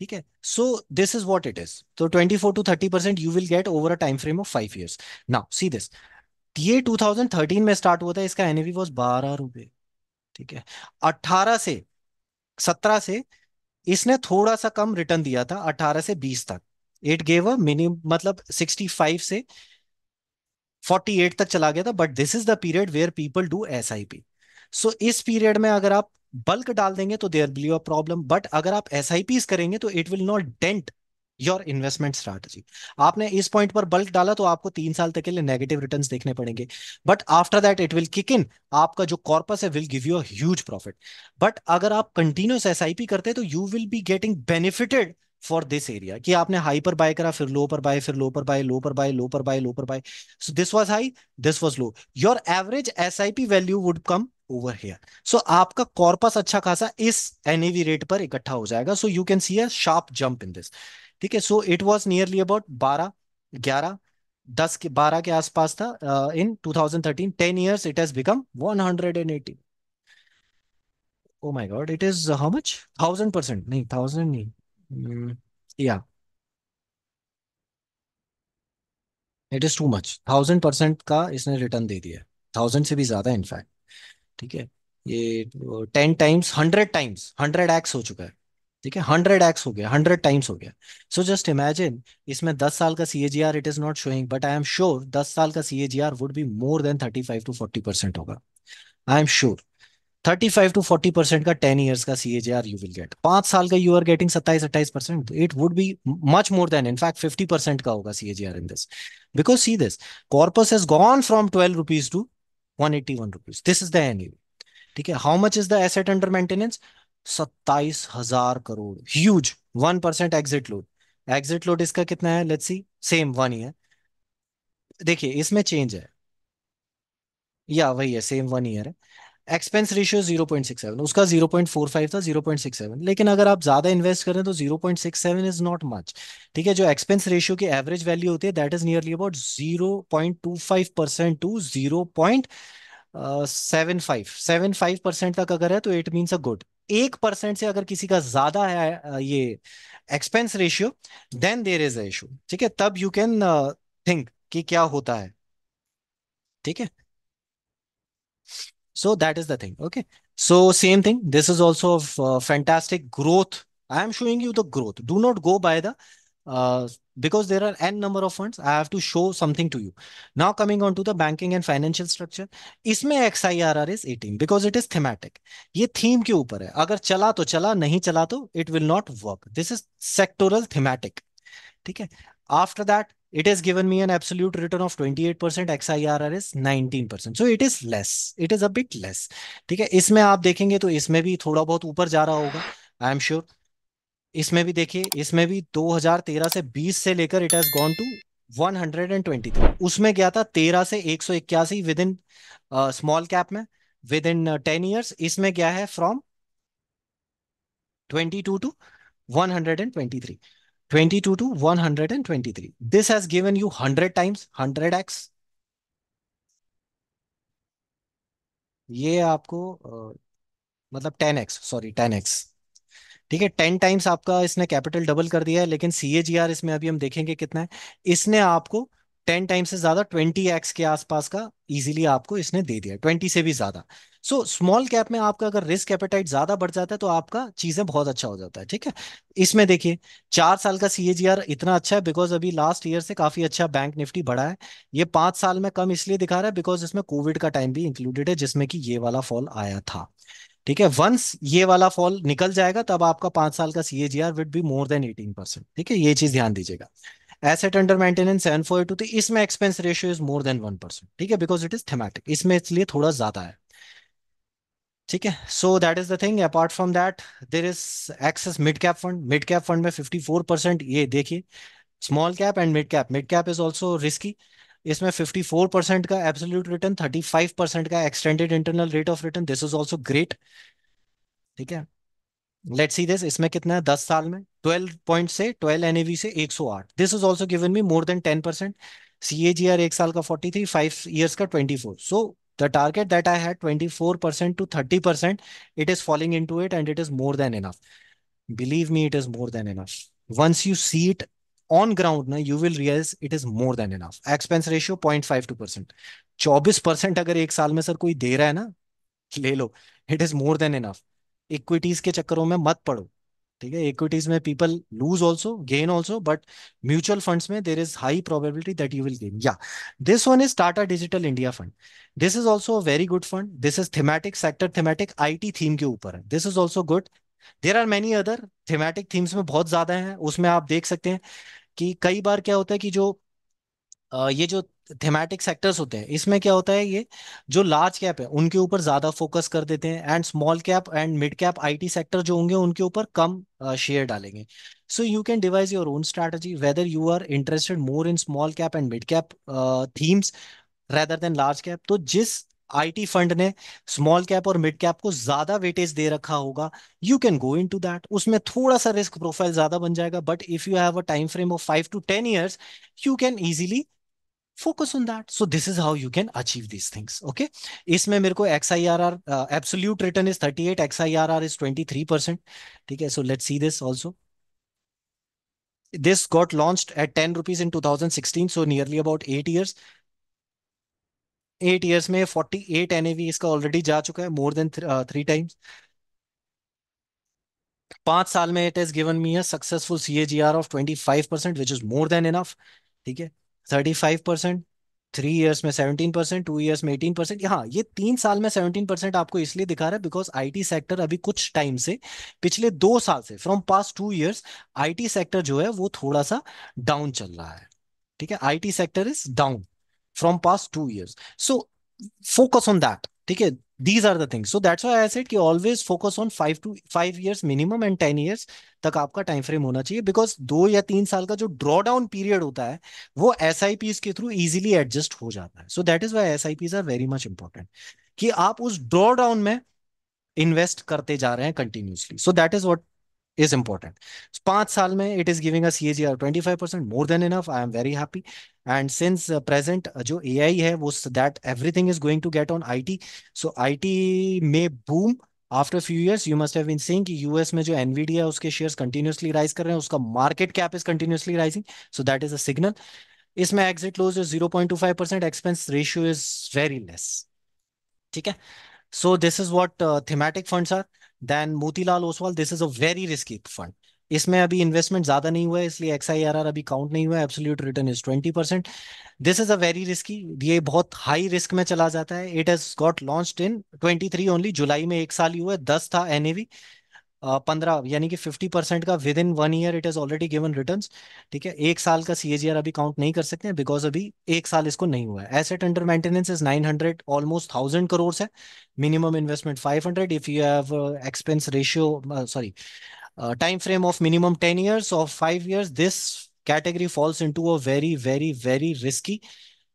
ठीक है so this is what it is तो twenty four to thirty percent you will get over a time frame of five years now see this ये 2013 में स्टार्ट हुआ था इसका एनएवी वॉज बारह रुपए ठीक है 18 से सत्रह से इसने थोड़ा सा कम रिटर्न दिया था 18 से बीस तक इट गेव अ मिनिम मतलब सिक्सटी फाइव से फोर्टी एट तक चला गया था but this is the period where people do S I P so इस पीरियड में अगर आप बल्क डाल देंगे तो there be a problem but अगर आप एस करेंगे तो it will not dent your investment strategy आपने इस पॉइंट पर बल्क डाला तो आपको तीन साल तक के लिए नेगेटिव रिटर्न्स देखने पड़ेंगे but after that it will kick in आपका जो कॉर्पस है will give you huge profit but अगर आप कंटिन्यूस एस करते तो you will be getting benefited for this area कि आपने हाई पर बाय करा फिर लो पर बाय फिर लो पर बाय लो पर बाय लो पर बाय लो पर buy so this was high this was low your average S I P value would come over here. So आपका कॉर्पस अच्छा खासा इस एनएवी रेट पर इकट्ठा हो जाएगा so you can see a sharp jump in this ठीक है so it was nearly about 12 11 10 के 12 के आसपास था in uh, 2013 10 years it has become 180 oh my God it is how much 1000 percent नहीं थाउजेंड नहीं या it is too much 1000 percent का इसने रिटर्न दे दिया थाउजेंड से भी ज्यादा इनफैक्ट ठीक है ये ten times hundred times hundred X हो चुका है ठीक है हंड्रेड एक्स हो गया हंड्रेड टाइम्स हो गया सो जस्ट इमेजिन इसमें दस साल का C A it is not showing but I am sure दस साल का C A would be more than thirty five to forty percent होगा I am sure thirty five to forty percent का ten years का C A G R you will get पांच साल का you are getting सत्ताईस अट्ठाईस percent it would be much more than in fact fifty percent का होगा C A G R in this because see this corpus has gone from twelve rupees to 181 rupees this is the NAV ठीक है how much is the asset under maintenance सत्ताईस हजार crore huge one percent exit load exit load इसका कितना है let's see same one ही है देखिए इसमें चेंज है या वही है सेम वन ईयर है expense ratio zero point six seven उसका जीरो पॉइंट फोर फाइव था जीरो पॉइंट सिक्स सेवन लेकिन अगर आप ज्यादा इन्वेस्ट करें तो zero point six seven is not much ठीक है जो एक्सपेंस रेशियो की एवरेज वैल्यू होती है that is nearly about five percent to zero point seven five seven five percent तक अगर है तो इट मीन्स अ गुड एक परसेंट से अगर किसी का ज्यादा है ये expense ratio then there is a issue ठीक है तब यू कैन थिंक कि क्या होता है ठीक है So that is the thing. Okay. So same thing. This is also uh, fantastic growth. I am showing you the growth. Do not go by the uh, because there are n number of funds. I have to show something to you. Now coming on to the banking and financial structure. isme XIRR is 18 because it is thematic. ye theme ke upar hai agar chala to chala nahi chala to it will not work. This is sectoral thematic. theek hai After that, it has given me an absolute return of 28% XIRR is 19% so it is less it is a bit less ठीक है इसमें आप देखेंगे तो इसमें भी थोड़ा बहुत ऊपर जा रहा होगा आई एम श्योर इसमें भी देखिए इसमें भी 2013 से 20 से लेकर इट हैज गॉन टू 123 उसमें क्या था 13 से एक सौ इक्यासी विद इन स्मॉल कैप में विद इन टेन ईयर्स इसमें क्या है from 22 to 123 22 to 123. This has given you 100 times, 100x. ये आपको uh, मतलब 10x, सॉरी 10x. ठीक है 10 टाइम्स आपका इसने कैपिटल डबल कर दिया है लेकिन सी इसमें अभी हम देखेंगे कितना है इसने आपको 10 टाइम्स से ज्यादा 20x के आसपास का इजीली आपको इसने दे दिया 20 से भी ज्यादा सो स्मॉल कैप में आपका अगर रिस्क एपेटाइट ज्यादा बढ़ जाता है तो आपका चीजें बहुत अच्छा हो जाता है ठीक है इसमें देखिए चार साल का सीएजीआर इतना अच्छा है बिकॉज अभी लास्ट ईयर से काफी अच्छा बैंक निफ्टी बढ़ा है ये पांच साल में कम इसलिए दिखा रहा है बिकॉज इसमें कोविड का टाइम भी इंक्लूडेड है जिसमें कि ये वाला फॉल आया था ठीक है वंस ये वाला फॉल निकल जाएगा तब आपका पांच साल का CAGR would be more than eighteen percent ठीक है ये चीज ध्यान दीजिएगा asset under maintenance seven four two तो इसमें expense ratio is more than one percent ठीक है बिकॉज इट इज थेमेटिक इसमें इसलिए थोड़ा ज्यादा है ठीक है so that is the thing apart from that there is Axis mid cap fund mid cap fund में 54 परसेंट ये देखिए small cap and mid cap mid cap is also risky इसमें 54 परसेंट का एब्सोल्यूट रिटर्न 35 परसेंट का extended internal rate of return this is also great ठीक है let see this इसमें कितना है दस साल में ट्वेल्व पॉइंट से ट्वेल्व एन से एक सौ आठ this is also given me more than ten percent C A एक साल का फोर्टी थ्री फाइव ईयर्स का twenty four so The target that I had, 24%-30%, to it is falling into it, and it is more than enough. Believe me, it is more than enough. Once you see it on ground, na, you will realize it is more than enough. Expense ratio 0.52%. 24% अगर एक साल में sir कोई दे रहा है ना, ले लो. It is more than enough. Equities ke chakkaron mein mat padho. ठीक है इक्विटीज में people lose also gain also but mutual funds में there is high probability that you will gain या this one is Tata digital India fund this is also a very good fund this is thematic sector thematic IT theme के ऊपर है this is also good there are many other thematic themes में बहुत ज्यादा है उसमें आप देख सकते हैं कि कई बार क्या होता है कि जो ये जो थेमेटिक सेक्टर्स होते हैं इसमें क्या होता है ये जो लार्ज कैप है उनके ऊपर ज्यादा फोकस कर देते हैं and small cap and mid cap IT sector जो होंगे उनके ऊपर कम शेयर डालेंगे so you can devise your own strategy whether you are interested more in small cap and mid cap themes rather than large cap तो जिस IT fund ने small cap और मिड कैप को ज्यादा वेटेज दे रखा होगा you can go into that उसमें थोड़ा सा रिस्क प्रोफाइल ज्यादा बन जाएगा but if you have a time frame of five to ten years you can easily focus on that so this is how you can achieve these things okay इसमें मेरे को XIRR uh, absolute return is 38 XIRR is 23% ठीक है so let's see this also this got launched at 10 rupees in 2016 so nearly about 8 years 8 years में 48 NAV इसका already जा चुका है मोर देन थ्री टाइम्स पांच साल में it has given me a successful of 25% which is more than enough ठीक है thirty five percent three years में सेवनटीन परसेंट टू ईयर्स में एटीन परसेंट हाँ ये तीन साल में सेवनटीन परसेंट आपको इसलिए दिखा रहा है बिकॉज आईटी सेक्टर अभी कुछ टाइम से पिछले दो साल से from past two years IT sector जो है वो थोड़ा सा डाउन चल रहा है ठीक है IT sector is down from past two years so focus on that ठीक है these are things so that's why I said कि always focus on five to five years minimum and ten years तक आपका time frame होना चाहिए because दो या तीन साल का जो ड्रॉ डाउन पीरियड होता है वो एस आई पीज के थ्रू इजिली एडजस्ट हो जाता है so that is why S I Ps are very much important कि आप उस ड्रॉ डाउन में इन्वेस्ट करते जा रहे हैं continuously so that is what is important. पांच साल में it is giving a C G R twenty five percent more than enough I am very happy and since present जो ए आई है वो that everything is going to get on I T so I T में boom after few years you must have US में जो Nvidia है उसके shares continuously rise कर रहे हैं उसका market cap is continuously rising so that is a इसमें exit close zero point two five percent expense ratio is very less ठीक है So this is what uh, thematic funds are. Then Motilal Oswal, this is a very risky fund. इसमें अभी investment ज्यादा नहीं हुआ है इसलिए एक्स आई आर आर अभी काउंट नहीं हुआ absolute return is twenty percent this is a very risky ये बहुत हाई रिस्क में चला जाता है it has got launch in twenty three only July में एक साल ही हुआ है दस था एनएवी पंद्रह यानी कि फिफ्टी परसेंट का within one year it is already given return ठीक है एक साल का सी अभी काउंट नहीं कर सकते हैं बिकॉज अभी एक साल इसको नहीं हुआ है asset under maintenance is nine hundred almost thousand crore है minimum investment five hundred if you have expense ratio sorry time frame of minimum ten years और five years this category falls into a very very very risky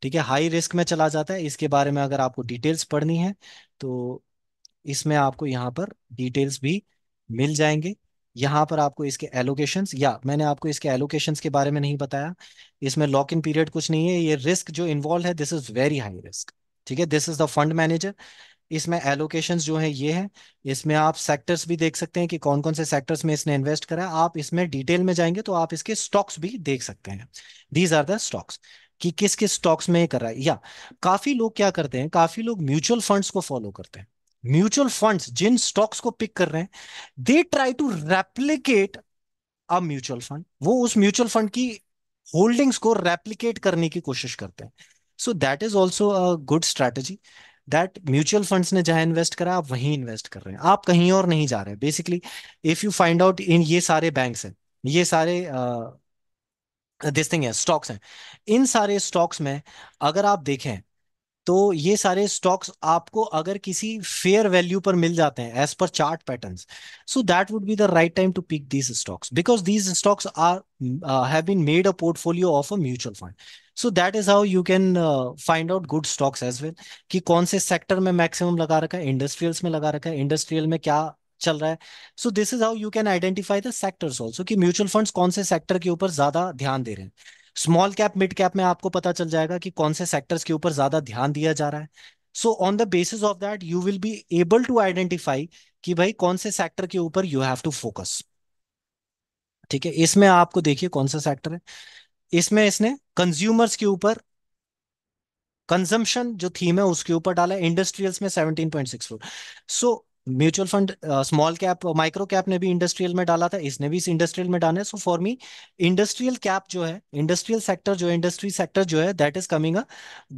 ठीक है high risk में चला जाता है इसके बारे में अगर आपको डिटेल्स पढ़नी है तो इसमें आपको यहाँ पर डिटेल्स भी मिल जाएंगे यहाँ पर आपको इसके एलोकेशंस या मैंने आपको इसके एलोकेशंस के बारे में नहीं बताया इसमें लॉक इन पीरियड कुछ नहीं है ये रिस्क जो इन्वॉल्व है this is very high risk ठीक है this is the fund manager इसमें एलोकेशंस जो है ये है इसमें आप सेक्टर्स भी देख सकते हैं कि कौन कौन से सेक्टर्स में इसने इन्वेस्ट करा आप इसमें डिटेल में जाएंगे तो आप इसके स्टॉक्स भी देख सकते हैं दीज आर द स्टॉक्स कि किस किस स्टॉक्स में कर रहा है या काफी लोग क्या करते हैं काफी लोग म्यूचुअल फंड्स को फॉलो करते हैं म्यूचुअल फंड्स जिन स्टॉक्स को पिक कर रहे हैं they try to replicate a mutual fund वो उस म्यूचुअल फंड की होल्डिंग्स को रेप्लीकेट करने की कोशिश करते हैं so that is also a good strategy that mutual funds ने जहां इन्वेस्ट करा आप वहीं इन्वेस्ट कर रहे हैं आप कहीं और नहीं जा रहे हैं basically if you find out in ये सारे बैंक्स हैं ये सारे दिस uh, थिंग है स्टॉक्स हैं इन सारे स्टॉक्स में अगर आप देखें तो ये सारे स्टॉक्स आपको अगर किसी फेयर वैल्यू पर मिल जाते हैं as per chart patterns so that would be the right time to pick these stocks because these stocks are have been made a portfolio of a mutual fund so that is how you can find out good stocks as well कि कौन से sector में maximum लगा रखा है industrials में लगा रखा है इंडस्ट्रियल में क्या चल रहा है so this is how you can identify the sectors also कि म्यूचुअल फंड्स कौन से सेक्टर के ऊपर ज्यादा ध्यान दे रहे हैं स्मॉल कैप मिड कैप में आपको पता चल जाएगा कि कौन से सेक्टर्स के ऊपर ज्यादा ध्यान दिया जा रहा है so on the basis of that you will be able to identify कि भाई कौन से सेक्टर के ऊपर यू हैव टू फोकस ठीक है इसमें आपको देखिए कौन सा सेक्टर है इसमें इसने कंज्यूमर्स के ऊपर कंजम्पशन जो थीम है उसके ऊपर डाला इंडस्ट्रियल्स में seventeen point six four so mutual fund small cap micro cap ने भी इंडस्ट्रियल में डाला था इसने भी इस इंडस्ट्रियल में डाला है so for me industrial cap जो है इंडस्ट्रियल सेक्टर जो है इंडस्ट्री सेक्टर जो है that is coming a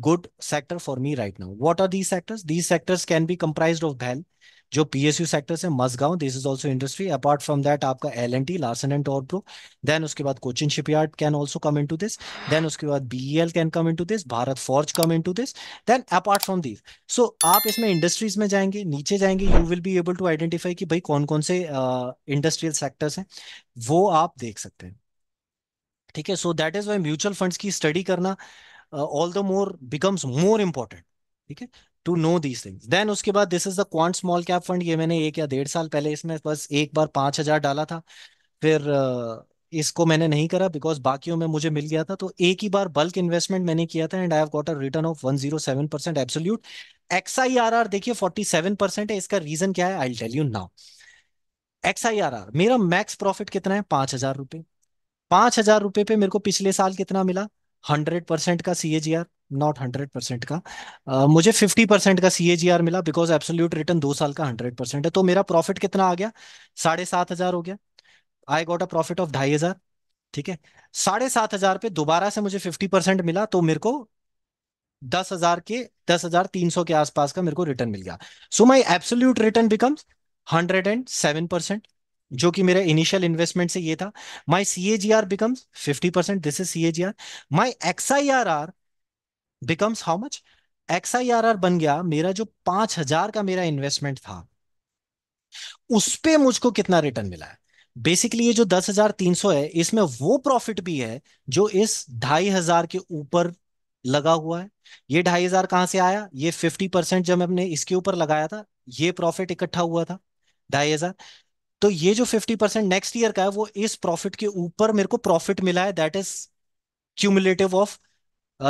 good sector for me right now what are these sectors these sectors can be comprised of well जो पीएसयू सेक्टर से Mazagon this is also industry apart from that आपका L N T Larsen and Toubro then उसके बाद Cochin shipyard can also come into this then उसके बाद B L can come into this Bharat Forge come into this then apart from this so आप इसमें industries में जाएंगे नीचे जाएंगे you will be able to identify कि भाई कौन कौन से इंडस्ट्रियल uh, सेक्टर्स हैं वो आप देख सकते हैं ठीक है so that is why mutual funds की स्टडी करना all the more becomes more important ठीक है to know these things then उसके बाद this is the Quant small cap fund ये मैंने एक या डेढ़ साल पहले इसमें बस एक बार पांच हजार डाला था फिर इसको मैंने नहीं करा बिकॉज बाकियों में मुझे मिल गया था तो एक ही बार बल्क इन्वेस्टमेंट मैंने किया था and I have got a return of seven percent absolute X I R R देखिए फोर्टी सेवन परसेंट है इसका रीजन क्या है I tell you now X I R R मेरा मैक्स प्रॉफिट कितना है पांच हजार रुपए पांच हजार रुपए पे मेरे को पिछले साल कितना मिला हंड्रेड परसेंट का सी नॉट हंड्रेड परसेंट का uh, मुझे फिफ्टी परसेंट का सी मिला बिकॉज एब्सोल्यूट रिटर्न दो साल का हंड्रेड परसेंट है तो मेरा प्रॉफिट कितना आ गया साढ़े सात हजार हो गया I got a profit of ढाई हजार ठीक है साढ़े सात हजार पे दोबारा से मुझे फिफ्टी परसेंट मिला तो मेरे को दस हजार के दस हजार तीन सौ के आसपास का मेरे को रिटर्न मिल गया so my absolute return becomes hundred and seven percent जो कि मेरा इनिशियल इन्वेस्टमेंट से ये था my CAGR becomes 50 percent this is CAGR my XIRR becomes how much XIRR बन गया मेरा जो पांच हजार का मेरा इन्वेस्टमेंट था उस पर मुझको कितना रिटर्न मिला है बेसिकली ये जो दस हजार तीन सौ है इसमें वो प्रॉफिट भी है जो इस ढाई हजार के ऊपर लगा हुआ है ये ढाई हजार कहां से आया ये फिफ्टी परसेंट जब हमने इसके ऊपर लगाया था ये प्रॉफिट इकट्ठा हुआ था ढाई हजार तो ये जो फिफ्टी परसेंट नेक्स्ट ईयर का है वो इस प्रॉफिट के ऊपर मेरे को प्रॉफिट मिला है that is cumulative of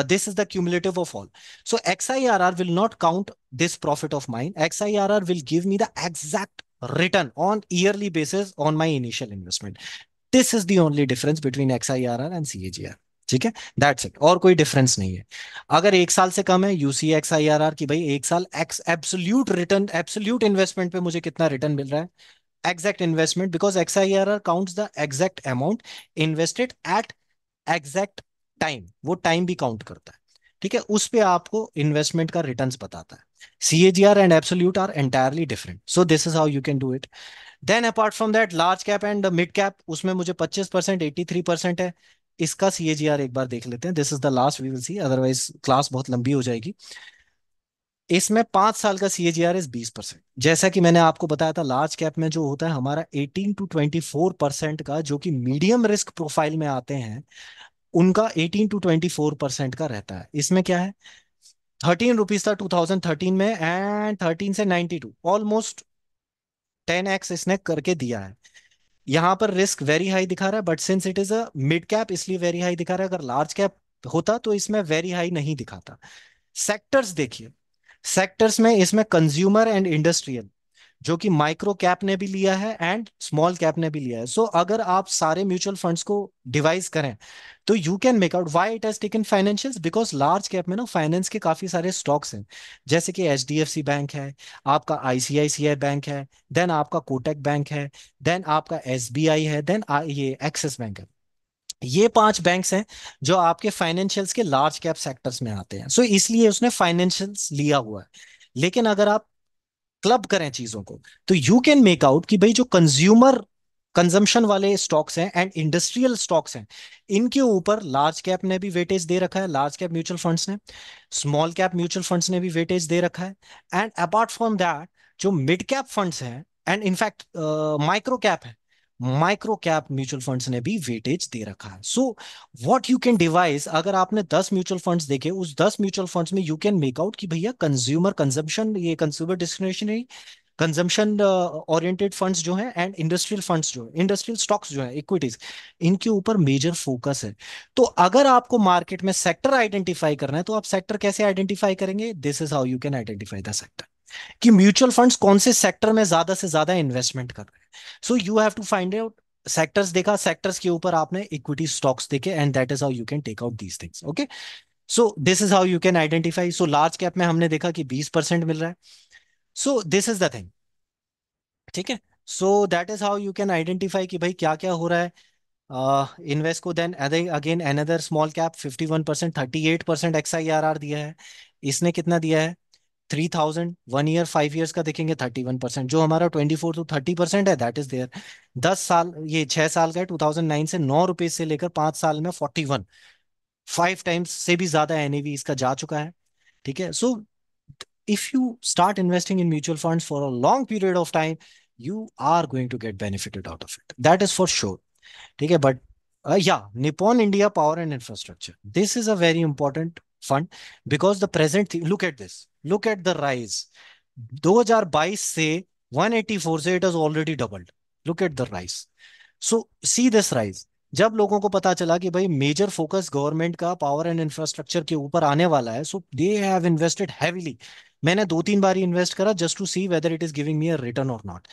this is the cumulative of all so X I R R will not count this profit of mine X I R R will give me the exact return on yearly basis return on yearly basis on my initial investment this is the only difference between xirr and cagr ठीक है that's it और कोई difference नहीं है अगर एक साल से कम है you see X I R R की भाई एक साल X absolute return absolute investment पे मुझे कितना रिटर्न मिल रहा है exact investment because XIRR counts the exact amount invested at exact time. वो टाइम भी काउंट करता है ठीक है उस पर आपको इन्वेस्टमेंट का रिटर्न बताता है C A G R and absolute are entirely different so this is how you can do it then apart from that large cap and mid cap उसमें मुझे पच्चीस परसेंट एटी थ्री परसेंट है इसका सी A G R एक बार देख लेते हैं this is the last we will see otherwise class बहुत लंबी हो जाएगी इसमें पांच साल का सीएजीआर एस बीस परसेंट जैसा कि मैंने आपको बताया था लार्ज कैप में जो होता है हमारा eighteen to twenty four percent का जो कि मीडियम रिस्क प्रोफाइल में आते हैं उनका eighteen to twenty four percent का रहता है इसमें क्या है थर्टीन रुपीज था टू थाउजेंड थर्टीन में एंड थर्टीन से ninety two almost ten X इसने करके दिया है यहां पर रिस्क वेरी हाई दिखा रहा है but since it is a mid cap इसलिए वेरी हाई दिखा रहा है अगर लार्ज कैप होता तो इसमें वेरी हाई नहीं दिखाता सेक्टर्स देखिए सेक्टर्स में इसमें कंज्यूमर एंड इंडस्ट्रियल जो कि माइक्रो कैप ने भी लिया है एंड स्मॉल कैप ने भी लिया है सो so, अगर आप सारे म्यूचुअल फंड्स को डिवाइस करें तो you can make out why it has taken financial because large cap में ना फाइनेंस के काफी सारे स्टॉक्स हैं जैसे कि H D F C bank है आपका आईसीआईसीआई बैंक है देन आपका कोटेक बैंक है देन आपका एस बी आई है देन ये एक्सिस बैंक है ये पांच बैंक्स हैं जो आपके फाइनेंशियल्स के लार्ज कैप सेक्टर्स में आते हैं सो so, इसलिए उसने फाइनेंशियल्स लिया हुआ है लेकिन अगर आप क्लब करें चीजों को तो यू कैन मेक आउट कि भाई जो कंज्यूमर कंजम्पशन वाले स्टॉक्स हैं एंड इंडस्ट्रियल स्टॉक्स हैं इनके ऊपर लार्ज कैप ने भी वेटेज दे रखा है लार्ज कैप म्यूचुअल फंड्स ने स्मॉल कैप म्यूचुअल फंड्स ने भी वेटेज दे रखा है एंड अपार्ट फ्रॉम दैट जो मिड कैप फंड्स हैं एंड इनफैक्ट माइक्रो कैप है माइक्रो कैप म्यूचुअल फंड्स ने भी वेटेज दे रखा है so what you can devise अगर आपने 10 म्यूचुअल फंड्स देखे उस 10 म्यूचुअल फंड्स में यू कैन मेक आउट कि भैया कंज्यूमर कंजम्पशन ये consumer discriminatory consumption oriented funds जो हैं एंड इंडस्ट्रियल फंड्स जो है इंडस्ट्रियल स्टॉक्स जो है इक्विटीज इनके ऊपर मेजर फोकस है तो अगर आपको मार्केट में सेक्टर आइडेंटिफाई करना है तो आप सेक्टर कैसे आइडेंटिफाई करेंगे this is how you can identify the sector कि म्यूचुअल फंड्स कौन से सेक्टर में ज्यादा से ज्यादा इन्वेस्टमेंट कर रहे हैं so you have to find out sectors देखा सेक्टर्स के ऊपर आपने इक्विटी स्टॉक्स देखे and that is how you can take out these things okay so this is how you can identify so large cap में हमने देखा कि बीस परसेंट मिल रहा है so this is the thing ठीक है so that is how you can identify कि भाई क्या क्या हो रहा है इन्वेस्ट को then again another small cap 51 percent thirty eight percent X I R R दिया है इसने कितना दिया है three thousand one year five years का देखेंगे थर्टी वन परसेंट जो हमारा twenty four to thirty percent है दैट इज देयर दस साल ये छह साल का है टू थाउजेंड नाइन से नौ रुपए से लेकर पांच साल में फोर्टी वन फाइव टाइम्स से भी ज्यादा एनएवी इसका जा चुका है ठीक है so if you start investing in mutual fund for a long period of time you are going to get benefited out of it that is for sure ठीक है बट या Nippon India power and infrastructure this is a very important fund because the present thing, look at this, look at the rise. 2022 से 184 से it has already doubled. Look at the rise. So see this rise. जब लोगों को पता चला कि भाई major focus government का पावर एंड इंफ्रास्ट्रक्चर के ऊपर आने वाला है so they have invested heavily मैंने दो तीन बार इन्वेस्ट करा just to see whether it is giving me a return और नॉट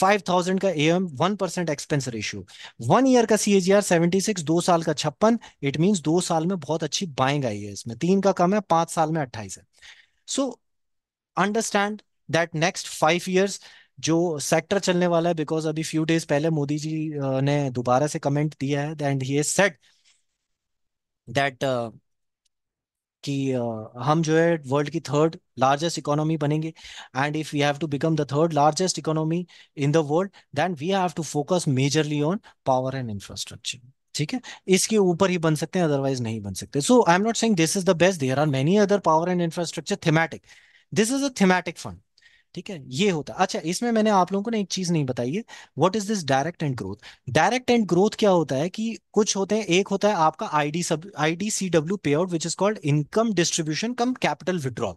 फाइव थाउजेंड का एम one percent expense ratio one year का सी एजीआर सेवेंटी सिक्स दो साल का छप्पन इट मीन्स दो साल में बहुत अच्छी बाइंग आई है इसमें तीन का कम है पांच साल में अट्ठाईस है so understand that next five years जो सेक्टर चलने वाला है बिकॉज अभी फ्यू डेज पहले मोदी जी ने दोबारा से कमेंट दिया है एंड ही सेट दैट कि हम जो है वर्ल्ड की थर्ड लार्जेस्ट इकोनॉमी बनेंगे and if we have to become the third largest economy in the world then we have to focus majorly on power and infrastructure ठीक है इसके ऊपर ही बन सकते हैं अदरवाइज नहीं बन सकते so I am not saying this is the best there are many other power and infrastructure thematic this is a thematic fund ठीक है ये होता है अच्छा इसमें मैंने आप लोगों को ना एक चीज नहीं बताई है what is this direct and growth direct and growth क्या होता है कि कुछ होते हैं एक होता है आपका आईडी सब आईडी सी डब्ल्यू पे payout which is called income distribution cum capital withdrawal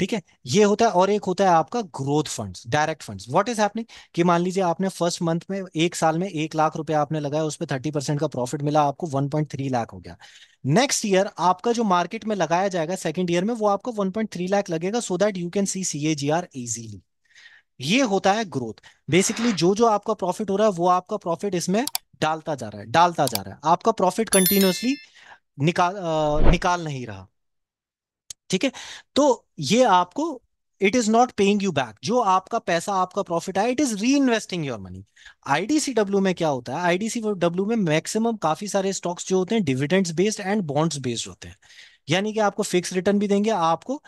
ठीक है ये होता है और एक होता है आपका growth funds direct funds what is happening कि मान लीजिए आपने फर्स्ट मंथ में एक साल में एक लाख रुपए आपने लगाया उस पर थर्टी परसेंट का प्रॉफिट मिला आपको वन पॉइंट थ्री लाख हो गया नेक्स्ट ईयर आपका जो मार्केट में लगाया जाएगा सेकेंड ईयर में वो आपको वन पॉइंट थ्री लाख लगेगा so that you can see C A G R easily ये होता है ग्रोथ बेसिकली जो जो आपका प्रॉफिट हो रहा है वो आपका प्रॉफिट इसमें डालता जा रहा है डालता जा रहा है आपका प्रॉफिट कंटिन्यूसली निकाल आ, निकाल नहीं रहा ठीक है तो ये आपको it is not paying you back जो आपका पैसा आपका प्रॉफिट है it is reinvesting your money IDC W में क्या होता है आईडीसी डब्ल्यू में मैक्सिमम काफी सारे स्टॉक्स जो होते हैं dividends based and bonds based होते हैं यानी कि आपको फिक्स रिटर्न भी देंगे आपको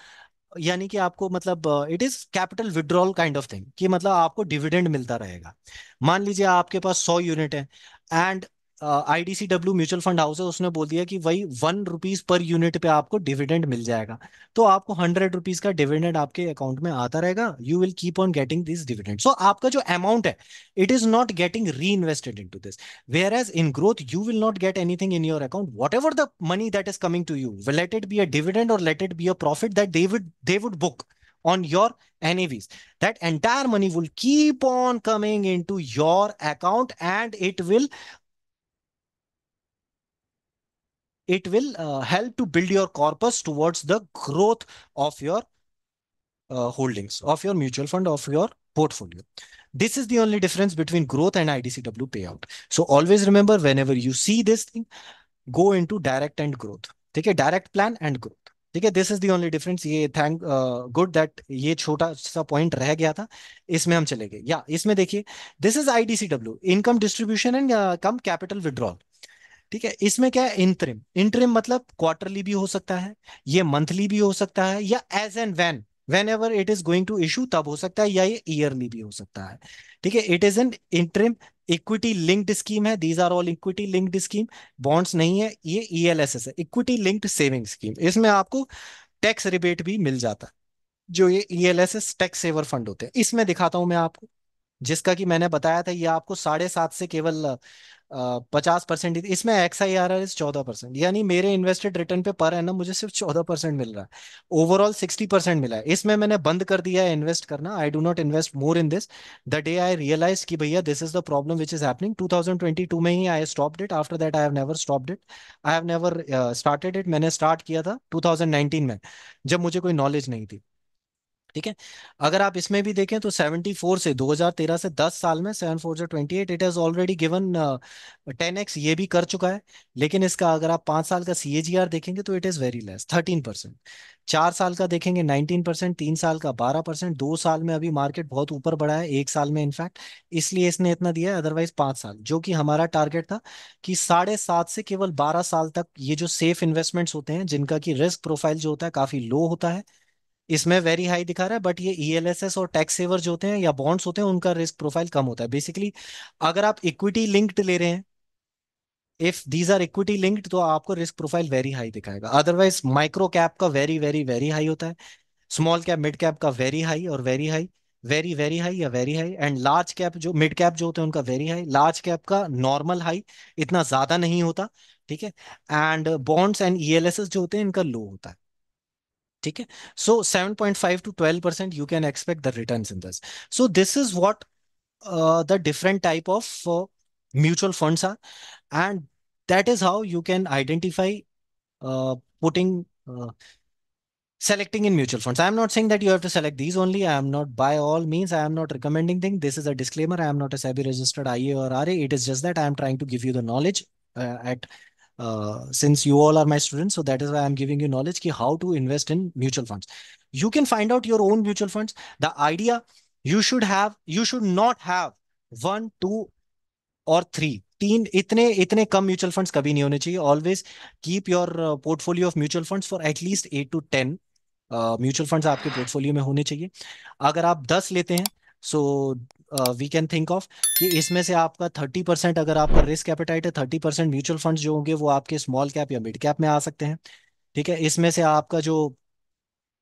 यानी कि आपको मतलब it is capital withdrawal kind of thing कि मतलब आपको डिविडेंड मिलता रहेगा मान लीजिए आपके पास सौ यूनिट है and IDCW mutual fund house है उसने बोल दिया कि वही वन रुपीज पर यूनिट पे आपको डिविडेंड मिल जाएगा तो आपको हंड्रेड रुपीज का डिविडेंड आपके अकाउंट में आता रहेगा you will keep on getting this dividend so आपका जो अमाउंट है it is not getting reinvested into this whereas in growth you will not get anything in your account whatever the money that is coming to you let it be a dividend और let it be a profit that they would they would book on your NAVs. That entire money will keep on coming into your account and it will it will uh, help to build your corpus towards the growth of your uh, holdings, of your mutual fund, of your portfolio. This is the only difference between growth and IDCW payout. So always remember whenever you see this thing, go into direct and growth. Take a direct plan and growth. ठीक है this is the only difference ये thank god that ये छोटा सा point रह गया था इसमें हम चले गए या इसमें देखिए this is IDCW income distribution and cum capital withdrawal ठीक है इसमें क्या है इंटरिम इंटरिम मतलब क्वार्टरली भी हो सकता है ये मंथली भी हो सकता है या as and when whenever it is going to issue तब हो सकता है या ये ईयरली भी हो सकता है ठीक है it is an interim equity linked scheme है these are all equity linked scheme bonds नहीं है ये ई एल एस एस है इक्विटी लिंक्ड सेविंग स्कीम इसमें आपको टैक्स रिबेट भी मिल जाता है जो ये एस टैक्स सेवर फंड होते हैं इसमें दिखाता हूं मैं आपको जिसका कि मैंने बताया था ये आपको साढ़े सात से केवल पचास परसेंट इसमें X I R R is चौदह परसेंट यानी मेरे इन्वेस्टेड रिटर्न पे पर है ना मुझे सिर्फ चौदह परसेंट मिल रहा है ओवरऑल सिक्सटी परसेंट मिला है इसमें मैंने बंद कर दिया है इन्वेस्ट करना I do not invest more in this the day I realize की भैया this is the problem which is happening two thousand twenty two में ही I stop it after that I have never stop it I have never started it मैंने start किया था two thousand nineteen में जब मुझे कोई नॉलेज नहीं थी ठीक है अगर आप इसमें भी देखें तो 74 से 2013 से 10 साल में सेवन फोर जो twenty it is already given ten X ये भी कर चुका है लेकिन इसका अगर आप पांच साल का सी ए जी आर देखेंगे तो it is very less thirteen percent चार साल का देखेंगे नाइनटीन परसेंट तीन साल का बारह परसेंट दो साल में अभी मार्केट बहुत ऊपर बढ़ा है एक साल में इनफैक्ट इसलिए इसने इतना दिया है अदरवाइज पांच साल जो कि हमारा टारगेट था कि साढ़े सात से केवल बारह साल तक ये जो सेफ इन्वेस्टमेंट्स होते हैं जिनका की रिस्क प्रोफाइल जो होता है काफी लो होता है इसमें वेरी हाई दिखा रहा है बट ये ईएलएसएस e और टैक्स जो होते हैं या बॉन्ड्स होते हैं उनका रिस्क प्रोफाइल कम होता है बेसिकली अगर आप इक्विटी लिंक्ड ले रहे हैं if these are equity linked तो आपको रिस्क प्रोफाइल वेरी हाई दिखाएगा अदरवाइज माइक्रो कैप का वेरी वेरी वेरी हाई होता है स्मॉल कैप मिड कैप का वेरी हाई और very high very very high या very high and large cap जो मिड कैप जो होते हैं उनका वेरी हाई लार्ज कैप का नॉर्मल हाई इतना ज्यादा नहीं होता ठीक है एंड बॉन्ड्स एंड ईएलएसएस जो होते हैं इनका लो होता है ठीक है so seven point five to twelve percent you can expect the return in this so this is what the different type of mutual funds are and that is how you can identify uh, putting uh, selecting in mutual funds. I am not saying that you have to select these only. I am not by all means. I am not recommending thing. This is a disclaimer. I am not a SEBI registered IA or RA. It is just that I am trying to give you the knowledge uh, at since you all are my students, so that is why I'm giving you knowledge ki how to invest in mutual funds. You can find out your own mutual funds. The idea you should have, you should not have one, two, or three. तीन इतने इतने कम mutual funds कभी नहीं होने चाहिए always keep your portfolio of mutual funds for at least eight to ten mutual funds आपके portfolio में होने चाहिए अगर आप दस लेते हैं so we can think of कि इसमें से आपका थर्टी परसेंट अगर आपका रिस्क एपेटाइट है थर्टी परसेंट म्यूचुअल फंड जो होंगे वो आपके स्मॉल कैप या मिड कैप में आ सकते हैं ठीक है इसमें से आपका जो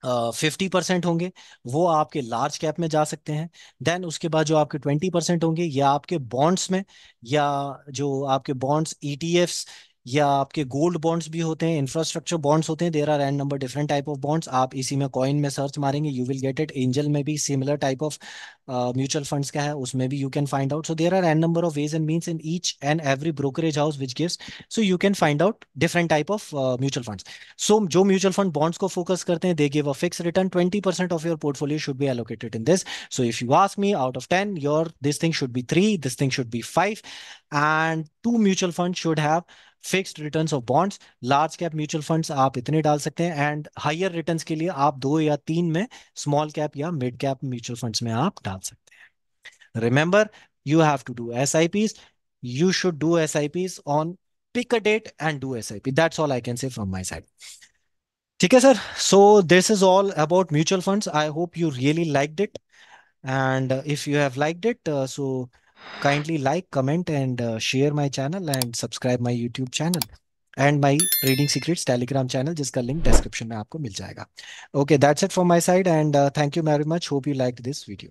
फिफ्टी परसेंट होंगे वो आपके लार्ज कैप में जा सकते हैं देन उसके बाद जो आपके ट्वेंटी परसेंट होंगे या आपके बॉन्ड्स में या जो आपके बॉन्ड्स ईटीएफ्स e या आपके गोल्ड बॉन्ड्स भी होते हैं इंफ्रास्ट्रक्चर बॉन्ड्स होते हैं there are an number different type of bonds आप इसी में कॉइन में सर्च मारेंगे you will get it Angel में भी similar type of mutual funds का है उसमें भी you can find out so there are an number of ways and means in each and every brokerage house which gives so you can find out different type of mutual funds so जो mutual fund bonds को focus करते हैं they give a fix return twenty percent of your portfolio should be allocated in this so if you ask me out of ten your this thing should be three this thing should be five and two mutual fund should have fixed returns of bonds large cap mutual funds आप इतने डाल सकते हैं and higher returns के लिए आप दो या तीन में स्मॉल कैप या मिड कैप म्यूचुअल फंड्स में आप डाल सकते हैं remember you have to do S I Ps you should do S I Ps on pick a date and do S I P that's all I can say from my side ठीक है sir so this is all about mutual funds I hope you really liked it and if you have liked it so Kindly like, comment, and uh, share my channel and subscribe my YouTube channel and my trading secrets Telegram channel जिसका link description में आपको मिल जाएगा okay that's it for my side and thank you very much hope you like this video